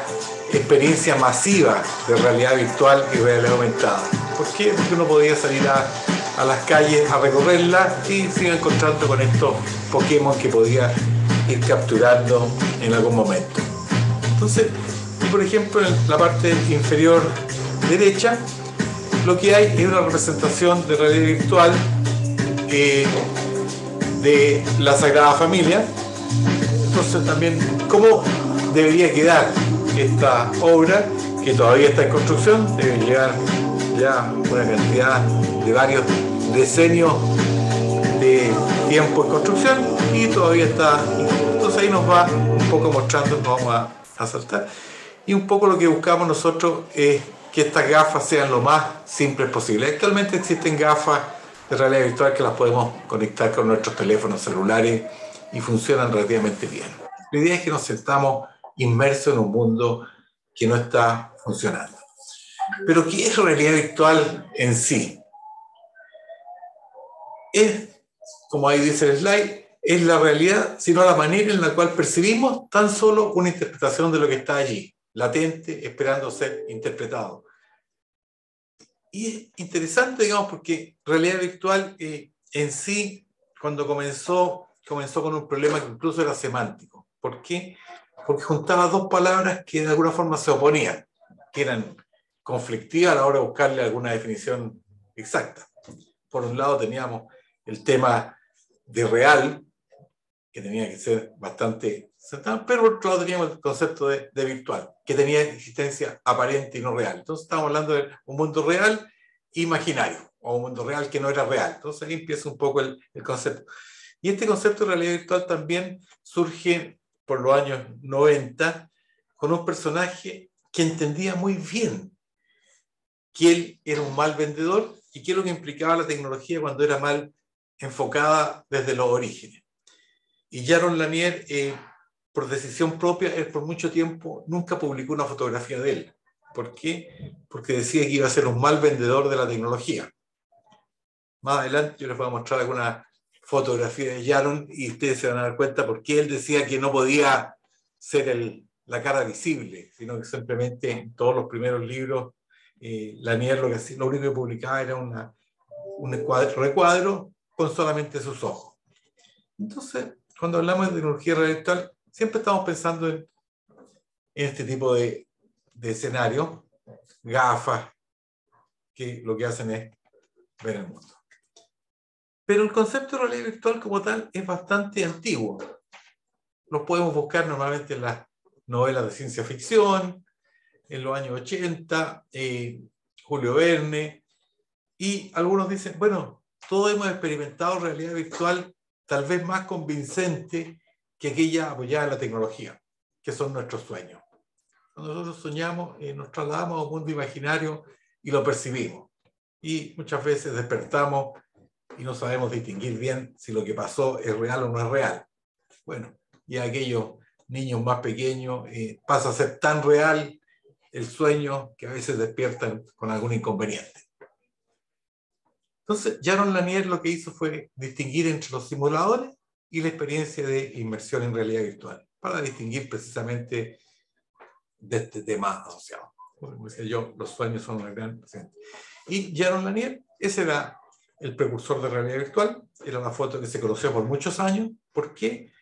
experiencia masiva de realidad virtual y realidad aumentada. ¿Por qué? Porque uno podía salir a, las calles a recorrerlas y seguir en encontrando con estos Pokémon que podía ir capturando en algún momento. Entonces, por ejemplo en la parte inferior derecha, lo que hay es una representación de realidad virtual eh, de la Sagrada Familia. Entonces también, ¿cómo debería quedar esta obra que todavía está en construcción, debe llegar ya una cantidad de varios decenios de tiempo en construcción y todavía está. Entonces ahí nos va un poco mostrando, nos vamos a, a Y un poco lo que buscamos nosotros es que estas gafas sean lo más simples posible. Actualmente existen gafas de realidad virtual que las podemos conectar con nuestros teléfonos celulares y funcionan relativamente bien. La idea es que nos sentamos inmerso en un mundo que no está funcionando. Pero ¿qué es realidad virtual en sí? Es, como ahí dice el slide, es la realidad, sino la manera en la cual percibimos tan solo una interpretación de lo que está allí, latente, esperando ser interpretado. Y es interesante, digamos, porque realidad virtual eh, en sí, cuando comenzó, comenzó con un problema que incluso era semántico. ¿Por qué? porque juntaba dos palabras que de alguna forma se oponían, que eran conflictivas a la hora de buscarle alguna definición exacta. Por un lado teníamos el tema de real, que tenía que ser bastante central, pero por otro lado teníamos el concepto de, virtual, que tenía existencia aparente y no real. Entonces estábamos hablando de un mundo real imaginario, o un mundo real que no era real. Entonces ahí empieza un poco el, el concepto. Y este concepto de realidad virtual también surge por los años 90 con un personaje que entendía muy bien que él era un mal vendedor y que lo que implicaba la tecnología cuando era mal enfocada desde los orígenes. Y Jaron Lanier, eh, por decisión propia, él por mucho tiempo nunca publicó una fotografía de él. ¿Por qué? Porque decía que iba a ser un mal vendedor de la tecnología. Más adelante yo les voy a mostrar algunas fotografía de Yaron y ustedes se van a dar cuenta por qué él decía que no podía ser la cara visible, sino que simplemente en todos los primeros libros eh, Lanier lo, que, lo único que publicaba era una, un recuadro, con solamente sus ojos. Entonces, cuando hablamos de tecnología radioactual siempre estamos pensando en, en este tipo de, de escenario, gafas, que lo que hacen es ver el mundo. Pero el concepto de realidad virtual como tal es bastante antiguo. Lo podemos buscar normalmente en las novelas de ciencia ficción, en los años 80, eh, Julio Verne, y algunos dicen, bueno, todos hemos experimentado realidad virtual tal vez más convincente que aquella apoyada en la tecnología, que son nuestros sueños. Cuando nosotros soñamos, eh, nos trasladamos a un mundo imaginario y lo percibimos. Y muchas veces despertamos y no sabemos distinguir bien si lo que pasó es real o no es real. Bueno, y aquellos niños más pequeños eh, pasa a ser tan real el sueño que a veces despiertan con algún inconveniente. Entonces, Jaron Lanier lo que hizo fue distinguir entre los simuladores y la experiencia de inmersión en realidad virtual, para distinguir precisamente de este tema asociado. Como decía yo, los sueños son una gran Y Jaron Lanier, ese era el precursor de realidad virtual, era la foto que se conoció por muchos años. ¿Por qué?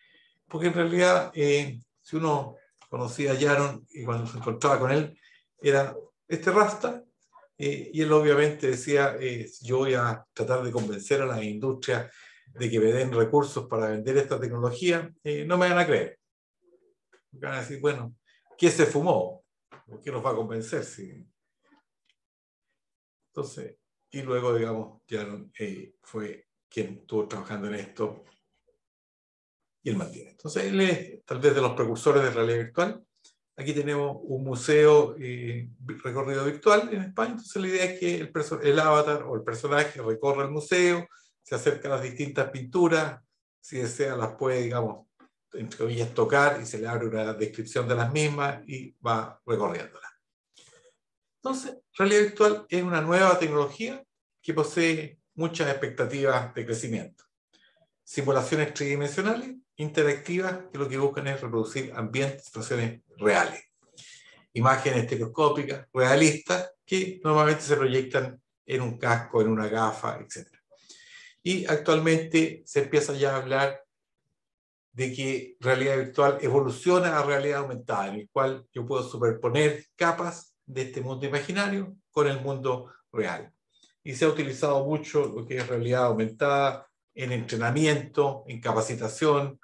Porque en realidad, eh, si uno conocía a Yaron y cuando se encontraba con él, era este rasta, eh, y él obviamente decía, eh, yo voy a tratar de convencer a la industria de que me den recursos para vender esta tecnología, no me van a creer. Me van a decir, bueno, ¿qué se fumó? ¿Por qué nos va a convencer? Si... Entonces, y luego, digamos, Jaron eh, fue quien estuvo trabajando en esto y él mantiene. Entonces, él es tal vez de los precursores de realidad virtual. Aquí tenemos un museo eh, recorrido virtual en España. Entonces, la idea es que el, el avatar o el personaje recorre el museo, se acerca a las distintas pinturas, si desea las puede, digamos, entre comillas, tocar y se le abre una descripción de las mismas y va recorriéndolas. Entonces, realidad virtual es una nueva tecnología que posee muchas expectativas de crecimiento. Simulaciones tridimensionales, interactivas, que lo que buscan es reproducir ambientes, situaciones reales. Imágenes telescópicas, realistas, que normalmente se proyectan en un casco, en una gafa, etc. Y actualmente se empieza ya a hablar de que realidad virtual evoluciona a realidad aumentada, en el cual yo puedo superponer capas de este mundo imaginario con el mundo real. Y se ha utilizado mucho lo que es realidad aumentada en entrenamiento, en capacitación,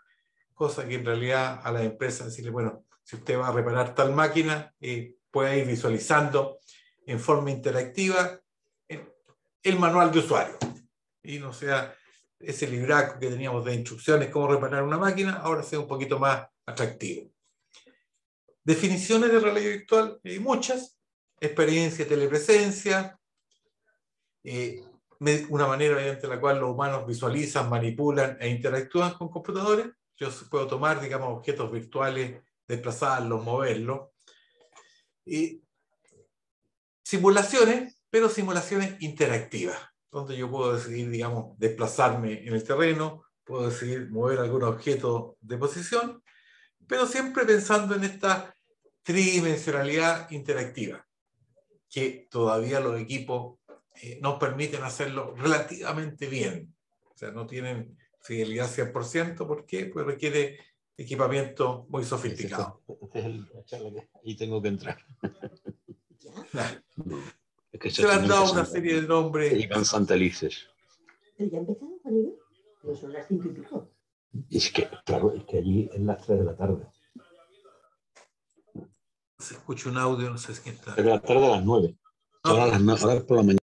cosa que en realidad a las empresas decirle, bueno, si usted va a reparar tal máquina, y eh, puede ir visualizando en forma interactiva el manual de usuario. Y no sea ese libraco que teníamos de instrucciones cómo reparar una máquina, ahora sea un poquito más atractivo. Definiciones de realidad virtual, hay muchas. Experiencia, telepresencia, eh, una manera mediante la cual los humanos visualizan, manipulan e interactúan con computadores. Yo puedo tomar, digamos, objetos virtuales, desplazarlos, moverlos. Y simulaciones, pero simulaciones interactivas, donde yo puedo decidir, digamos, desplazarme en el terreno, puedo decidir mover algún objeto de posición pero siempre pensando en esta tridimensionalidad interactiva, que todavía los equipos eh, nos permiten hacerlo relativamente bien. O sea, no tienen fidelidad 100%, ¿por qué? Pues requiere equipamiento muy sofisticado. Y tengo que entrar. Se le han dado una serie de nombres. Y con Santa ¿Ya empezamos, Juanito? No pues son las cinco y pico es que, claro, es que allí es las 3 de la tarde. Se escucha un audio, no sé quién está. Es la tarde a las 9. Ahora, a las, ahora por la mañana.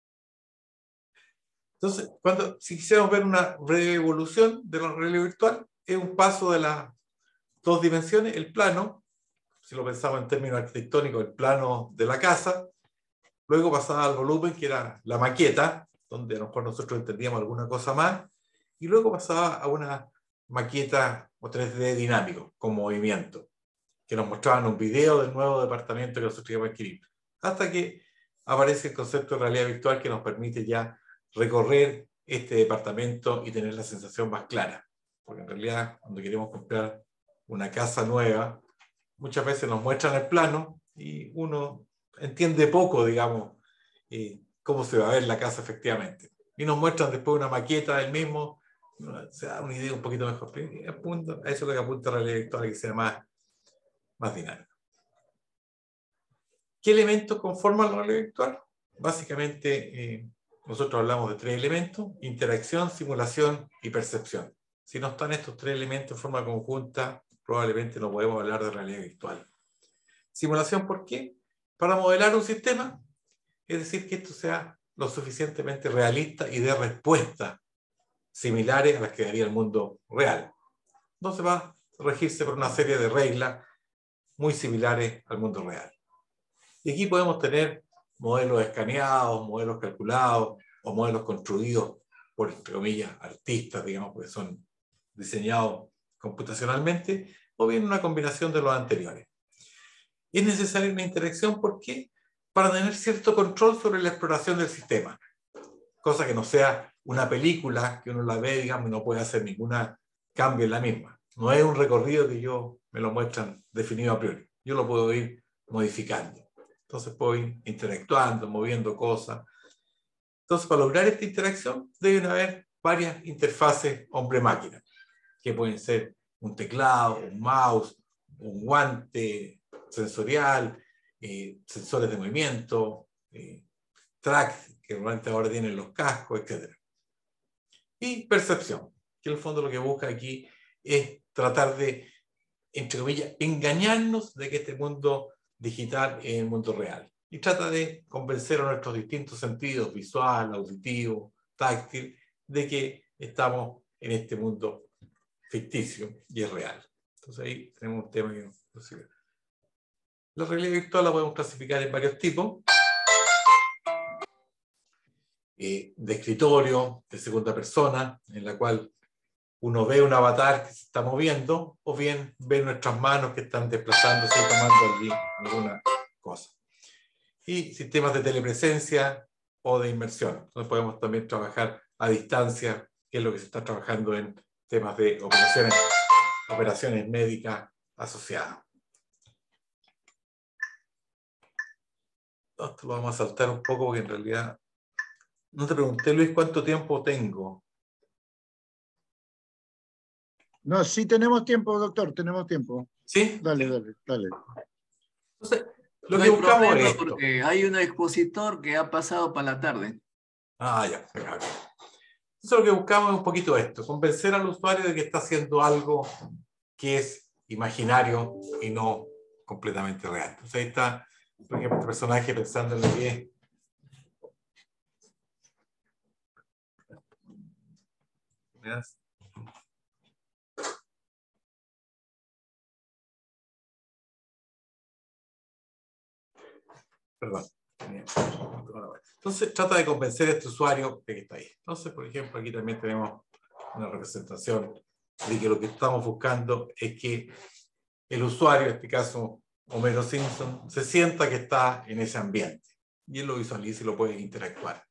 Entonces, cuando, si quisiéramos ver una revolución de los realidad virtual, es un paso de las dos dimensiones, el plano, si lo pensamos en términos arquitectónicos, el plano de la casa, luego pasaba al volumen, que era la maqueta, donde a lo mejor nosotros entendíamos alguna cosa más, y luego pasaba a una maqueta o 3D dinámico con movimiento, que nos mostraban un video del nuevo departamento que nosotros íbamos a adquirir, hasta que aparece el concepto de realidad virtual que nos permite ya recorrer este departamento y tener la sensación más clara, porque en realidad cuando queremos comprar una casa nueva, muchas veces nos muestran el plano y uno entiende poco, digamos, eh, cómo se va a ver la casa efectivamente. Y nos muestran después una maqueta del mismo se da una idea un poquito mejor. a eso es lo que apunta la realidad virtual, que sea más, más dinámica. ¿Qué elementos conforman la realidad virtual? Básicamente, eh, nosotros hablamos de tres elementos, interacción, simulación y percepción. Si no están estos tres elementos en forma conjunta, probablemente no podemos hablar de realidad virtual. Simulación, ¿por qué? Para modelar un sistema, es decir, que esto sea lo suficientemente realista y de respuesta similares a las que daría el mundo real. Entonces va a regirse por una serie de reglas muy similares al mundo real. Y aquí podemos tener modelos escaneados, modelos calculados o modelos construidos por, entre comillas, artistas, digamos, porque son diseñados computacionalmente, o bien una combinación de los anteriores. Y es necesaria una interacción, ¿por qué? Para tener cierto control sobre la exploración del sistema cosa que no sea una película que uno la ve, digamos, y no puede hacer ningún cambio en la misma. No es un recorrido que yo me lo muestran definido a priori. Yo lo puedo ir modificando. Entonces puedo ir interactuando, moviendo cosas. Entonces, para lograr esta interacción, deben haber varias interfaces hombre-máquina, que pueden ser un teclado, un mouse, un guante sensorial, eh, sensores de movimiento, eh, track que normalmente ahora tienen los cascos, etc. Y percepción, que en el fondo lo que busca aquí es tratar de, entre comillas, engañarnos de que este mundo digital es el mundo real. Y trata de convencer a nuestros distintos sentidos, visual, auditivo, táctil, de que estamos en este mundo ficticio y es real. Entonces ahí tenemos un tema que nos La realidad virtual la podemos clasificar en varios tipos. Eh, de escritorio, de segunda persona, en la cual uno ve un avatar que se está moviendo o bien ve nuestras manos que están desplazándose y tomando allí alguna cosa. Y sistemas de telepresencia o de inmersión. Entonces podemos también trabajar a distancia, que es lo que se está trabajando en temas de operaciones, operaciones médicas asociadas. Esto lo vamos a saltar un poco porque en realidad no te pregunté, Luis, cuánto tiempo tengo. No, sí tenemos tiempo, doctor, tenemos tiempo. ¿Sí? Dale, dale, dale. Entonces, lo que buscamos es. Porque hay un expositor que ha pasado para la tarde. Ah, ya. Entonces, lo que buscamos es un poquito esto: convencer al usuario de que está haciendo algo que es imaginario y no completamente real. Entonces, ahí está, por personaje pensando en lo que Perdón. Entonces, trata de convencer a este usuario de que está ahí. Entonces, por ejemplo, aquí también tenemos una representación de que lo que estamos buscando es que el usuario, en este caso Homero Simpson, se sienta que está en ese ambiente. Y él lo visualiza y lo puede interactuar.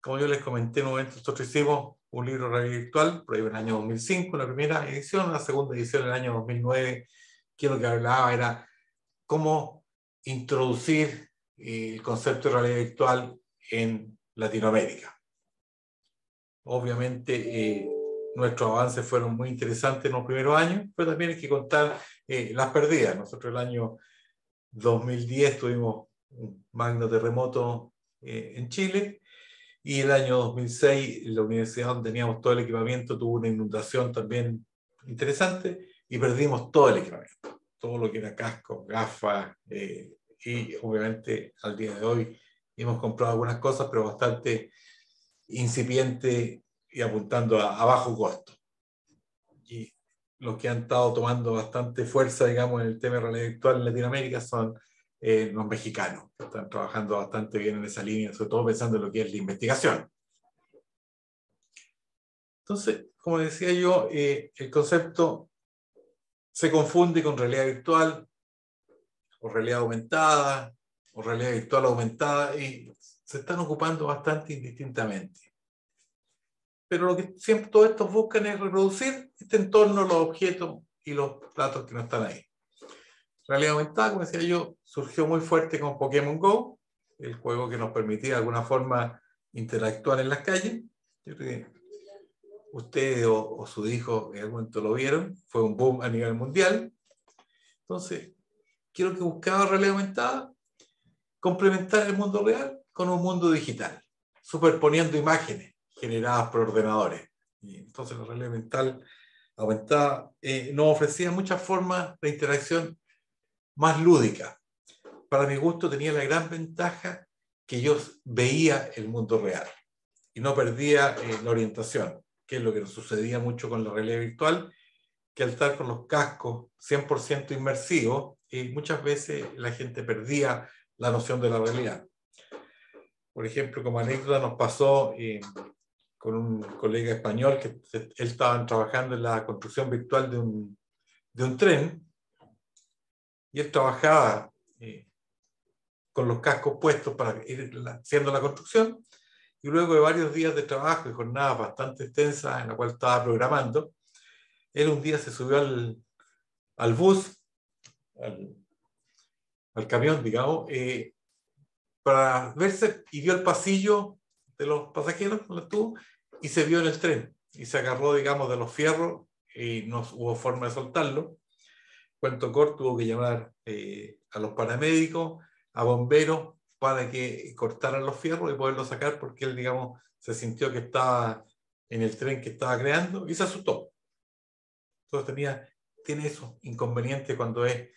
Como yo les comenté en un momento, nosotros hicimos un libro virtual, por ahí en el año 2005, la primera edición, la segunda edición en el año 2009, que lo que hablaba era cómo introducir eh, el concepto de realidad virtual en Latinoamérica. Obviamente, eh, nuestros avances fueron muy interesantes en los primeros años, pero también hay que contar eh, las pérdidas. Nosotros el año 2010 tuvimos un magno terremoto en Chile y el año 2006, la universidad donde teníamos todo el equipamiento tuvo una inundación también interesante y perdimos todo el equipamiento, todo lo que era casco, gafas, eh, y obviamente al día de hoy hemos comprado algunas cosas, pero bastante incipiente y apuntando a, bajo costo. Y los que han estado tomando bastante fuerza, digamos, en el tema de actual en Latinoamérica son eh, los mexicanos, que están trabajando bastante bien en esa línea, sobre todo pensando en lo que es la investigación. Entonces, como decía yo, eh, el concepto se confunde con realidad virtual, o realidad aumentada, o realidad virtual aumentada, y se están ocupando bastante indistintamente. Pero lo que siempre todos estos buscan es reproducir este entorno, los objetos y los datos que no están ahí realidad aumentada, como decía yo, surgió muy fuerte con Pokémon Go, el juego que nos permitía de alguna forma interactuar en las calles. Yo creo que usted o, su hijo en algún momento lo vieron, fue un boom a nivel mundial. Entonces, quiero que buscaba realidad aumentada complementar el mundo real con un mundo digital, superponiendo imágenes generadas por ordenadores. Y entonces la realidad aumentada eh, nos ofrecía muchas formas de interacción más lúdica. Para mi gusto tenía la gran ventaja que yo veía el mundo real y no perdía eh, la orientación, que es lo que sucedía mucho con la realidad virtual, que al estar con los cascos 100% inmersivos, y eh, muchas veces la gente perdía la noción de la realidad. Por ejemplo, como anécdota nos pasó eh, con un colega español que él estaba trabajando en la construcción virtual de un, de un tren y él trabajaba eh, con los cascos puestos para ir haciendo la construcción, y luego de varios días de trabajo y jornadas bastante extensas en la cual estaba programando, él un día se subió al, al bus, al, camión, digamos, eh, para verse y vio el pasillo de los pasajeros con la y se vio en el tren y se agarró, digamos, de los fierros y no hubo forma de soltarlo cuento corto, tuvo que llamar eh, a los paramédicos, a bomberos, para que cortaran los fierros y poderlo sacar porque él, digamos, se sintió que estaba en el tren que estaba creando y se asustó. Entonces tenía, tiene esos inconvenientes cuando es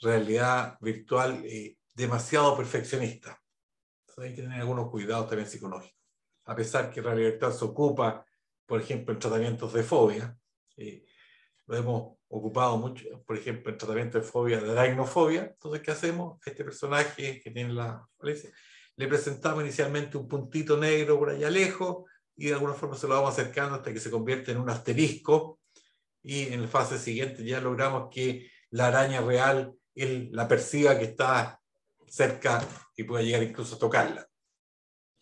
realidad virtual eh, demasiado perfeccionista. Entonces hay que tener algunos cuidados también psicológicos. A pesar que realidad se ocupa, por ejemplo, en tratamientos de fobia, eh, lo hemos ocupado mucho, por ejemplo, en tratamiento de fobia, de aracnofobia. Entonces, ¿qué hacemos? Este personaje que tiene la falencia, le presentamos inicialmente un puntito negro por allá lejos y de alguna forma se lo vamos acercando hasta que se convierte en un asterisco y en la fase siguiente ya logramos que la araña real la perciba que está cerca y pueda llegar incluso a tocarla.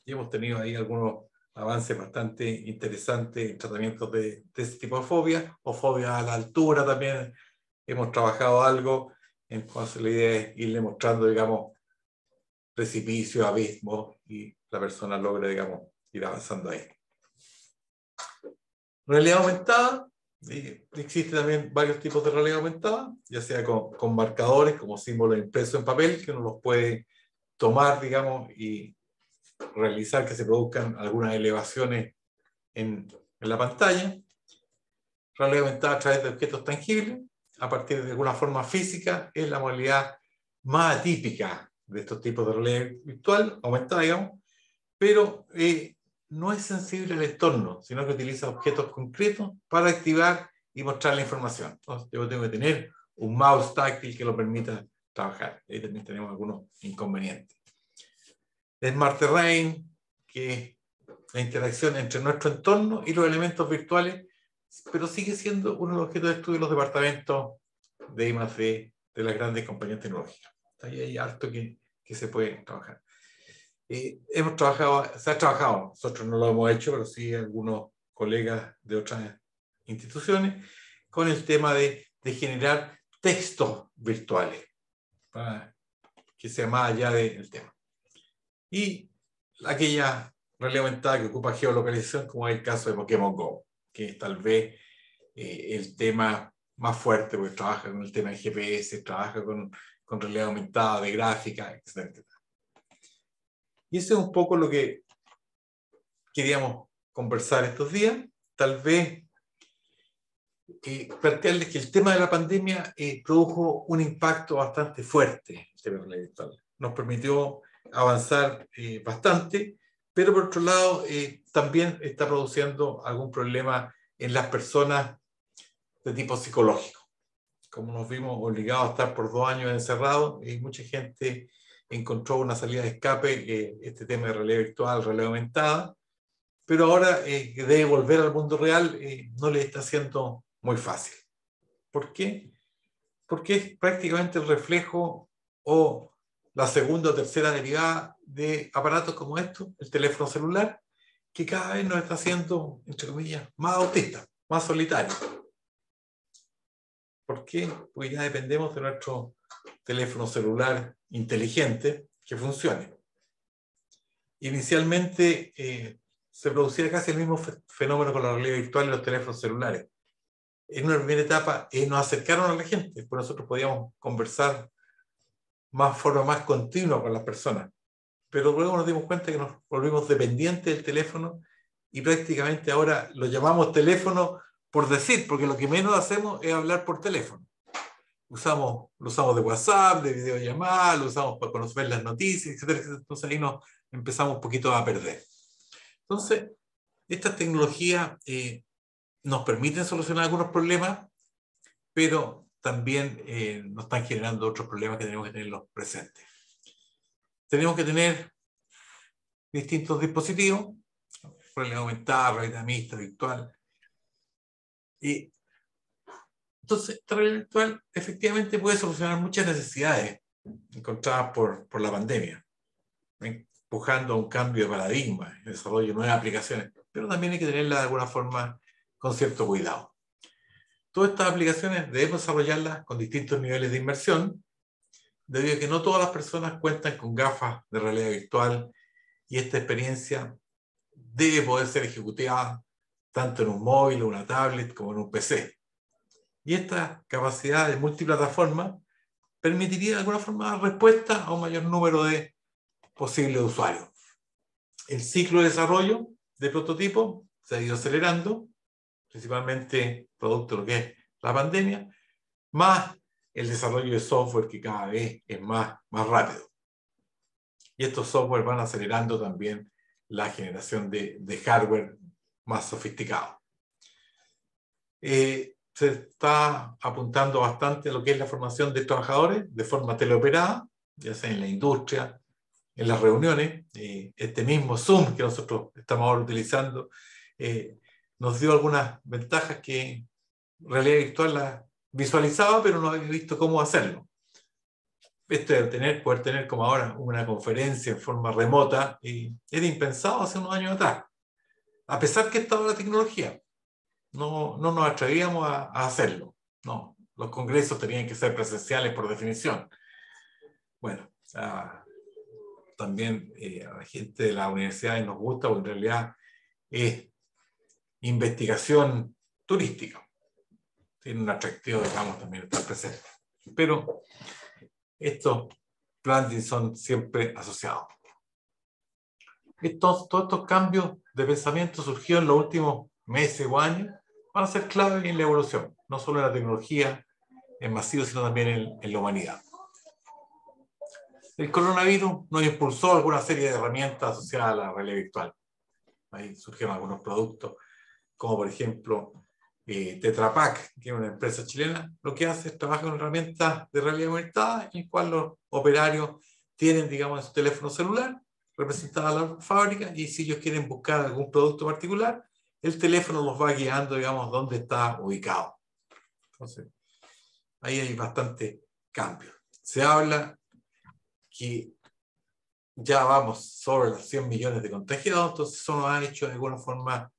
Y hemos tenido ahí algunos avance bastante interesante en tratamientos de, este tipo de fobia, o fobia a la altura también. Hemos trabajado algo, en entonces la idea es irle mostrando, digamos, precipicio abismos, y la persona logra, digamos, ir avanzando ahí. Realidad aumentada, existen también varios tipos de realidad aumentada, ya sea con, con marcadores como símbolos impresos en papel, que uno los puede tomar, digamos, y, realizar que se produzcan algunas elevaciones en, la pantalla, realidad aumentada a través de objetos tangibles, a partir de alguna forma física, es la modalidad más atípica de estos tipos de realidad virtual, aumentada, digamos, pero eh, no es sensible al entorno, sino que utiliza objetos concretos para activar y mostrar la información. Entonces, yo tengo que tener un mouse táctil que lo permita trabajar. Ahí también tenemos algunos inconvenientes. Smart Terrain, que es la interacción entre nuestro entorno y los elementos virtuales, pero sigue siendo uno de los objetos de estudio de los departamentos de I+.D. de las grandes compañías tecnológicas. Ahí hay harto que, que se puede trabajar. Eh, hemos trabajado, se ha trabajado, nosotros no lo hemos hecho, pero sí algunos colegas de otras instituciones, con el tema de, generar textos virtuales, para que sea más allá del tema y aquella realidad aumentada que ocupa geolocalización, como es el caso de Pokémon Go, que es tal vez eh, el tema más fuerte, porque trabaja con el tema de GPS, trabaja con, con realidad aumentada, de gráfica, etc. Y eso es un poco lo que queríamos conversar estos días. Tal vez eh, plantearles que el tema de la pandemia eh, produjo un impacto bastante fuerte. Nos permitió avanzar eh, bastante, pero por otro lado eh, también está produciendo algún problema en las personas de tipo psicológico. Como nos vimos obligados a estar por dos años encerrados, y mucha gente encontró una salida de escape, eh, este tema de realidad virtual, realidad aumentada, pero ahora eh, de volver al mundo real no le está siendo muy fácil. ¿Por qué? Porque es prácticamente el reflejo o la segunda o tercera derivada de aparatos como estos, el teléfono celular, que cada vez nos está haciendo, entre comillas, más autistas, más solitarios. ¿Por qué? Porque ya dependemos de nuestro teléfono celular inteligente que funcione. Inicialmente eh, se producía casi el mismo fenómeno con la realidad virtual y los teléfonos celulares. En una primera etapa eh, nos acercaron a la gente, pues nosotros podíamos conversar más forma más continua con las personas. Pero luego nos dimos cuenta que nos volvimos dependientes del teléfono y prácticamente ahora lo llamamos teléfono por decir, porque lo que menos hacemos es hablar por teléfono. Usamos, lo usamos de WhatsApp, de videollamada, lo usamos para conocer las noticias, etc. Entonces ahí nos empezamos un poquito a perder. Entonces, esta tecnología eh, nos permiten solucionar algunos problemas, pero también eh, nos están generando otros problemas que tenemos que los presentes. Tenemos que tener distintos dispositivos, realidad aumentada, realidad mixta, virtual. Y entonces, la virtual efectivamente puede solucionar muchas necesidades encontradas por, por la pandemia, empujando a un cambio de paradigma, el desarrollo de nuevas aplicaciones, pero también hay que tenerla de alguna forma con cierto cuidado todas estas aplicaciones debemos desarrollarlas con distintos niveles de inmersión, debido a que no todas las personas cuentan con gafas de realidad virtual y esta experiencia debe poder ser ejecutada tanto en un móvil o una tablet como en un PC. Y esta capacidad de multiplataforma permitiría de alguna forma dar respuesta a un mayor número de posibles usuarios. El ciclo de desarrollo de prototipo se ha ido acelerando principalmente producto de lo que es la pandemia, más el desarrollo de software que cada vez es más, más rápido. Y estos software van acelerando también la generación de, de hardware más sofisticado. Eh, se está apuntando bastante a lo que es la formación de trabajadores de forma teleoperada, ya sea en la industria, en las reuniones. Eh, este mismo Zoom que nosotros estamos ahora utilizando eh, nos dio algunas ventajas que realidad virtual la visualizaba, pero no había visto cómo hacerlo. Esto de tener, poder tener como ahora una conferencia en forma remota y eh, era impensado hace unos años atrás, a pesar que estaba la tecnología. No, no nos atrevíamos a, hacerlo. No, los congresos tenían que ser presenciales por definición. Bueno, también eh, a la gente de las universidades nos gusta, porque en realidad es investigación turística. Tiene un atractivo, digamos, también estar presente. Pero estos plantings son siempre asociados. Estos, todos estos cambios de pensamiento surgidos en los últimos meses o años van a ser clave en la evolución, no solo en la tecnología, en masivo, sino también en, en la humanidad. El coronavirus nos impulsó alguna serie de herramientas asociadas a la realidad virtual. Ahí surgieron algunos productos como por ejemplo eh, Tetra Pak, que es una empresa chilena, lo que hace es trabajar con herramientas de realidad aumentada en el cual los operarios tienen, digamos, su teléfono celular representada la fábrica y si ellos quieren buscar algún producto particular, el teléfono los va guiando, digamos, dónde está ubicado. Entonces, ahí hay bastante cambio. Se habla que ya vamos sobre los 100 millones de contagiados, entonces eso nos ha hecho de alguna forma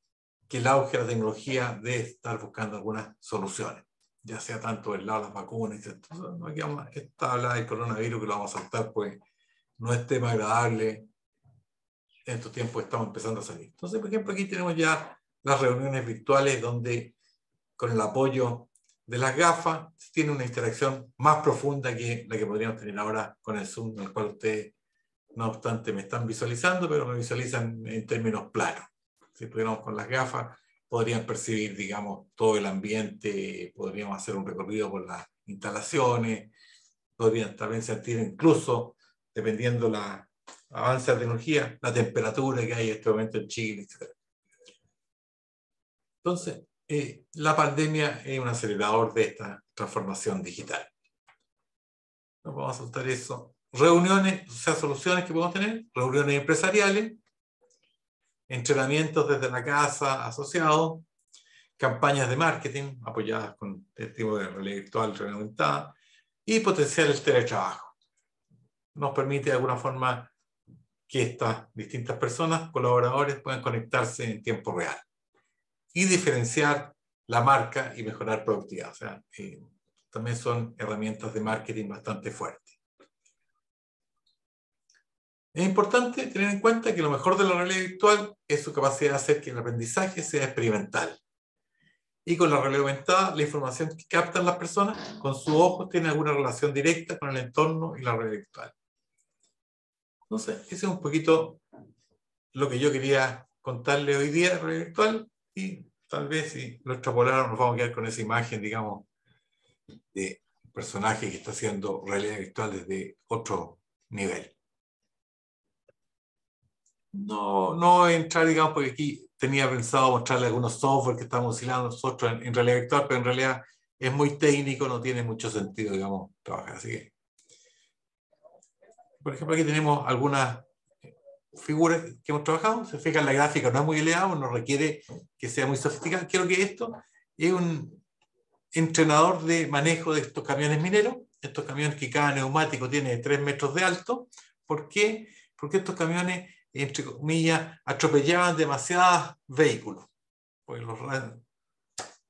que el auge de la tecnología debe estar buscando algunas soluciones, ya sea tanto del lado de las vacunas, Entonces, que habla del coronavirus que lo vamos a saltar, pues no es tema agradable. En estos tiempos estamos empezando a salir. Entonces, por ejemplo, aquí tenemos ya las reuniones virtuales donde con el apoyo de las gafas se tiene una interacción más profunda que la que podríamos tener ahora con el Zoom, en el cual ustedes, no obstante, me están visualizando, pero me visualizan en términos planos si estuviéramos con las gafas, podrían percibir, digamos, todo el ambiente, podríamos hacer un recorrido por las instalaciones, podrían también sentir incluso, dependiendo la avance de la tecnología, la temperatura que hay en este momento en Chile, etc. Entonces, eh, la pandemia es un acelerador de esta transformación digital. No vamos a soltar eso. Reuniones, o sea, soluciones que podemos tener, reuniones empresariales, entrenamientos desde la casa asociados, campañas de marketing apoyadas con el tipo de realidad virtual reglamentada y potenciar el teletrabajo. Nos permite de alguna forma que estas distintas personas, colaboradores, puedan conectarse en tiempo real y diferenciar la marca y mejorar productividad. O sea, eh, también son herramientas de marketing bastante fuertes. Es importante tener en cuenta que lo mejor de la realidad virtual es su capacidad de hacer que el aprendizaje sea experimental. Y con la realidad aumentada, la información que captan las personas con sus ojos tiene alguna relación directa con el entorno y la realidad virtual. Entonces, ese es un poquito lo que yo quería contarle hoy día de realidad virtual y tal vez si lo extrapolaron nos vamos a quedar con esa imagen, digamos, de personaje que está haciendo realidad virtual desde otro nivel. No, no entrar, digamos, porque aquí tenía pensado mostrarle algunos software que estamos usando nosotros en, realidad virtual, pero en realidad es muy técnico, no tiene mucho sentido, digamos, trabajar. Así por ejemplo, aquí tenemos algunas figuras que hemos trabajado. Se fijan, la gráfica no es muy elevada, no requiere que sea muy sofisticada. Quiero que esto es un entrenador de manejo de estos camiones mineros, estos camiones que cada neumático tiene tres metros de alto. ¿Por qué? Porque estos camiones entre comillas, atropellaban demasiados vehículos, porque los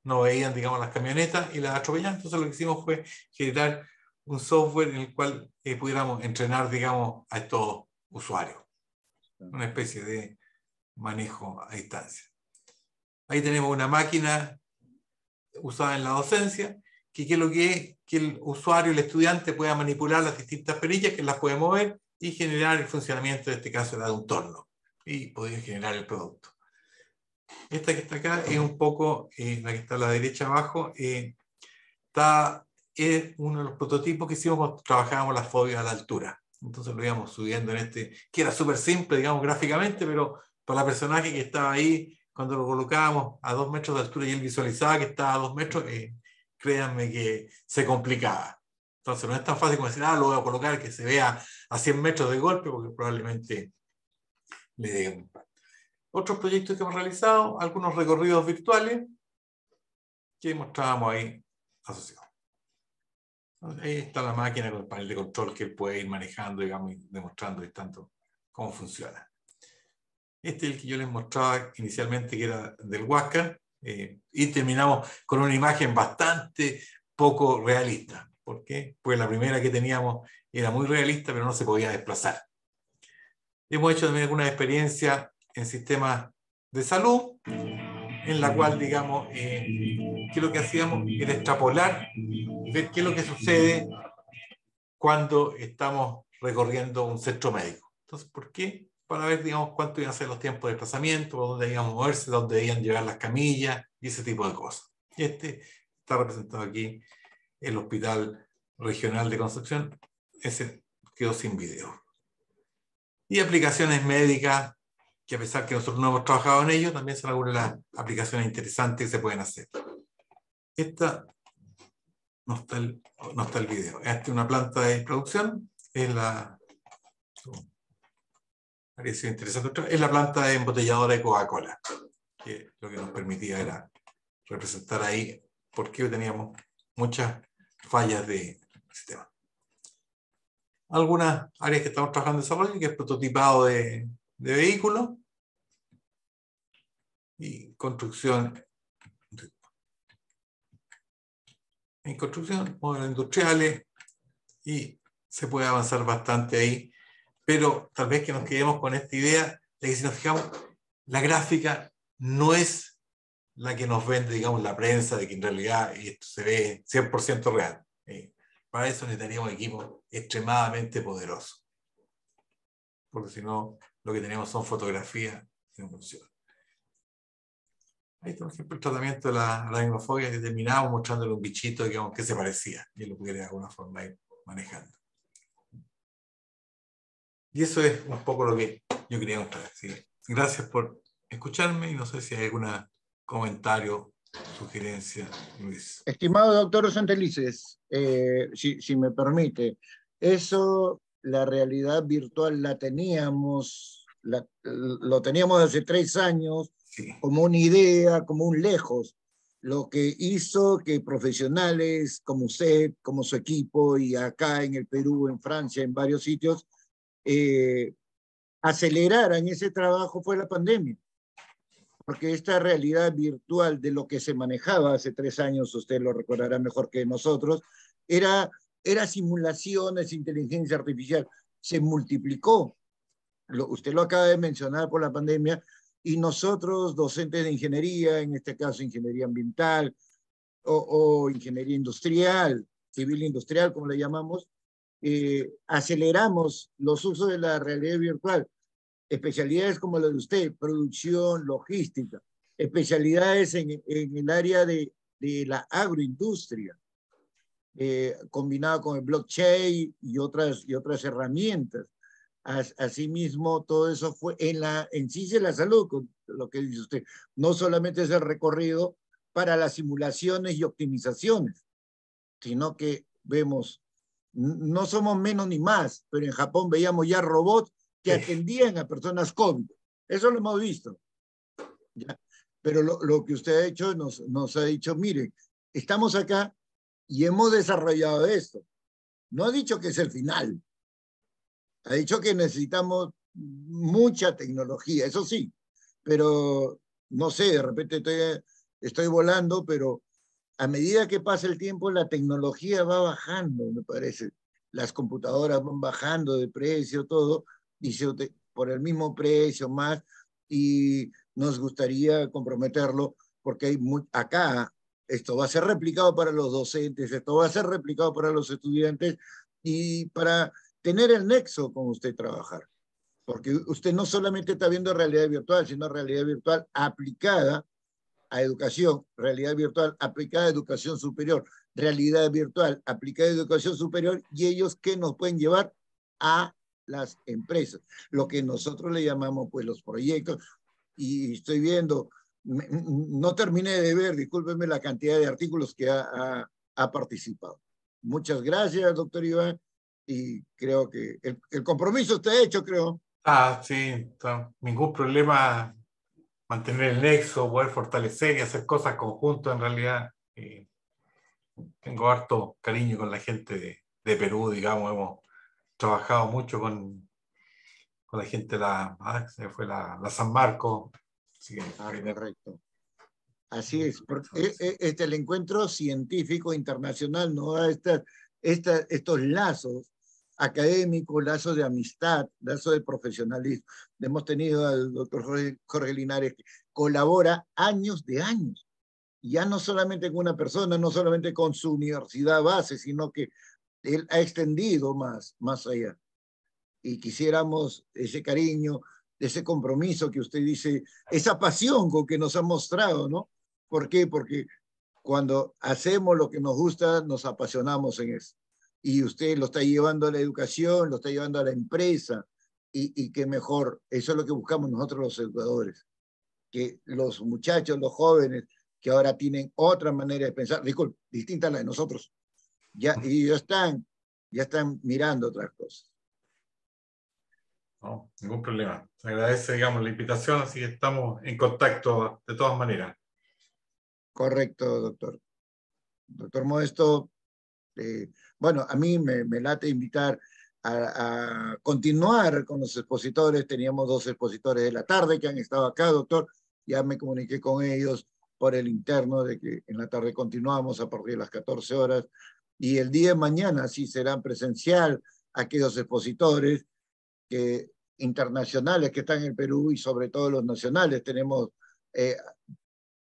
no veían, digamos, las camionetas y las atropellaban. Entonces lo que hicimos fue generar un software en el cual eh, pudiéramos entrenar, digamos, a estos usuarios. Una especie de manejo a distancia. Ahí tenemos una máquina usada en la docencia, que, que lo que es que el usuario, el estudiante pueda manipular las distintas perillas, que las puede mover y generar el funcionamiento, en este caso era de un torno, y poder generar el producto. Esta que está acá es un poco, eh, la que está a la derecha abajo, eh, está, es uno de los prototipos que hicimos cuando trabajábamos la fobia a la altura. Entonces lo íbamos subiendo en este, que era súper simple, digamos, gráficamente, pero para la personaje que estaba ahí, cuando lo colocábamos a dos metros de altura y él visualizaba que estaba a dos metros, eh, créanme que se complicaba. Entonces no es tan fácil como decir, ah, lo voy a colocar que se vea a 100 metros de golpe, porque probablemente le dé un par. Otros proyectos que hemos realizado, algunos recorridos virtuales que mostrábamos ahí asociados. Ahí está la máquina con el panel de control que puede ir manejando, y demostrando y tanto cómo funciona. Este es el que yo les mostraba inicialmente, que era del Huasca, eh, y terminamos con una imagen bastante poco realista. ¿Por qué? Pues la primera que teníamos era muy realista, pero no se podía desplazar. Hemos hecho también algunas experiencia en sistemas de salud, en la cual, digamos, eh, que lo que hacíamos era extrapolar, ver qué es lo que sucede cuando estamos recorriendo un centro médico. Entonces, ¿por qué? Para ver, digamos, cuánto iban a ser los tiempos de desplazamiento, dónde iban a moverse, dónde iban a llevar las camillas y ese tipo de cosas. Y este está representado aquí el Hospital Regional de Concepción, ese quedó sin video. Y aplicaciones médicas, que a pesar que nosotros no hemos trabajado en ello, también son algunas de las aplicaciones interesantes que se pueden hacer. Esta no está el, no está el video. Esta es una planta de producción, es la... interesante. Es la planta de embotelladora de Coca-Cola, que lo que nos permitía era representar ahí por qué teníamos muchas fallas de sistema. Algunas áreas que estamos trabajando en desarrollo, que es prototipado de, de vehículos y construcción. En construcción, modelos industriales, y se puede avanzar bastante ahí, pero tal vez que nos quedemos con esta idea de que si nos fijamos, la gráfica no es la que nos vende, digamos, la prensa de que en realidad esto se ve 100% real. Eh, para eso necesitaríamos equipo extremadamente poderoso. Porque si no, lo que tenemos son fotografías que no Ahí está, por ejemplo, el tratamiento de la, la que terminamos mostrándole un bichito, digamos, que se parecía y lo pudiera de alguna forma ir manejando. Y eso es un poco lo que yo quería mostrar. Gracias por escucharme y no sé si hay alguna comentario, sugerencia, Luis. Estimado doctor Santelices, eh, si, me permite, eso, la realidad virtual la teníamos, lo teníamos hace tres años como una idea, como un lejos, lo que hizo que profesionales como usted, como su equipo y acá en el Perú, en Francia, en varios sitios, eh, aceleraran ese trabajo fue la pandemia porque esta realidad virtual de lo que se manejaba hace tres años, usted lo recordará mejor que nosotros, era, era simulaciones, inteligencia artificial, se multiplicó. Lo, usted lo acaba de mencionar por la pandemia y nosotros, docentes de ingeniería, en este caso ingeniería ambiental o, ingeniería industrial, civil industrial, como le llamamos, eh, aceleramos los usos de la realidad virtual especialidades como la de usted, producción, logística, especialidades en, en el área de, de la agroindustria, eh, combinado con el blockchain y otras, y otras herramientas. asimismo, todo eso fue en, la, en sí de la salud, con lo que dice usted. No solamente es el recorrido para las simulaciones y optimizaciones, sino que vemos, no somos menos ni más, pero en Japón veíamos ya robots que atendían a personas con... Eso lo hemos visto. ¿ya? Pero lo, lo, que usted ha hecho nos, nos ha dicho, miren, estamos acá y hemos desarrollado esto. No ha dicho que es el final. Ha dicho que necesitamos mucha tecnología, eso sí, pero no sé, de repente estoy, estoy volando, pero a medida que pasa el tiempo la tecnología va bajando, me parece. Las computadoras van bajando de precio, todo, y por el mismo precio más y nos gustaría comprometerlo porque acá esto va a ser replicado para los docentes, esto va a ser replicado para los estudiantes y para tener el nexo con usted trabajar. Porque usted no solamente está viendo realidad virtual, sino realidad virtual aplicada a educación, realidad virtual aplicada a educación superior, realidad virtual aplicada a educación superior y ellos que nos pueden llevar a las empresas, lo que nosotros le llamamos pues los proyectos. Y estoy viendo, no terminé de ver, discúlpenme la cantidad de artículos que ha, participado. Muchas gracias, doctor Iván, y creo que el, compromiso está hecho, creo. Ah, sí, ningún problema mantener el nexo, poder fortalecer y hacer cosas conjuntas en realidad. Eh, tengo harto cariño con la gente de, de Perú, digamos, hemos trabajado mucho con, con la gente de la, ah, fue la, San Marco. Así ah, Así es. E, e, este el encuentro científico internacional no estos lazos académicos, lazos de amistad, lazos de profesionalismo. Hemos tenido al doctor Jorge, Jorge Linares que colabora años de años, ya no solamente con una persona, no solamente con su universidad base, sino que él ha extendido más, más allá. Y quisiéramos ese cariño, ese compromiso que usted dice, esa pasión con que nos ha mostrado, ¿no? ¿Por qué? Porque cuando hacemos lo que nos gusta, nos apasionamos en eso. Y usted lo está llevando a la educación, lo está llevando a la empresa, y, y qué mejor. Eso es lo que buscamos nosotros los educadores, que los muchachos, los jóvenes, que ahora tienen otra manera de pensar, disculpe, distinta a la de nosotros, y ya están, ya están mirando otras cosas. No, ningún problema. Se agradece, digamos, la invitación, así que estamos en contacto de todas maneras. Correcto, doctor. Doctor Modesto, eh, bueno, a mí me, me late invitar a, a, continuar con los expositores. Teníamos dos expositores de la tarde que han estado acá, doctor. Ya me comuniqué con ellos por el interno de que en la tarde continuamos a partir de las 14 horas y el día de mañana sí serán presencial aquellos expositores que, internacionales que están en el Perú y sobre todo los nacionales. Tenemos eh,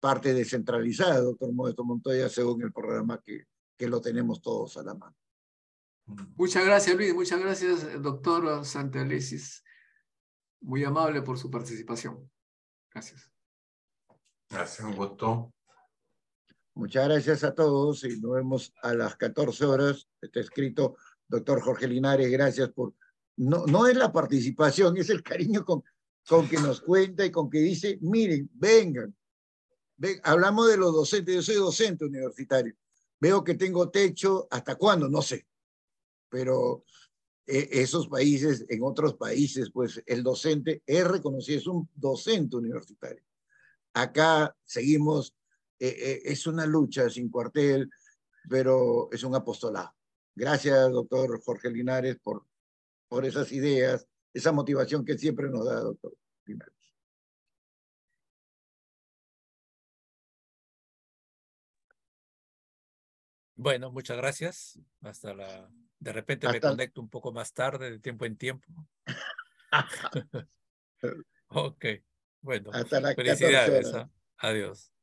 parte descentralizada, doctor Modesto Montoya, según el programa que, que lo tenemos todos a la mano. Muchas gracias, Luis. Muchas gracias, doctor Santalesis. Muy amable por su participación. Gracias. Gracias, un gusto. Muchas gracias a todos y nos vemos a las 14 horas. Está escrito, doctor Jorge Linares, gracias por... No, no es la participación, es el cariño con, con que nos cuenta y con que dice, miren, vengan. hablamos de los docentes, yo soy docente universitario. Veo que tengo techo, ¿hasta cuándo? No sé. Pero eh, esos países, en otros países, pues el docente es reconocido, es un docente universitario. Acá seguimos eh, eh, es una lucha sin cuartel, pero es un apostolado. Gracias, doctor Jorge Linares, por, por esas ideas, esa motivación que siempre nos da, doctor Linares. Bueno, muchas gracias. Hasta la. De repente me conecto un poco más tarde, de tiempo en tiempo. *laughs* ok, bueno. Hasta la felicidades. Adiós.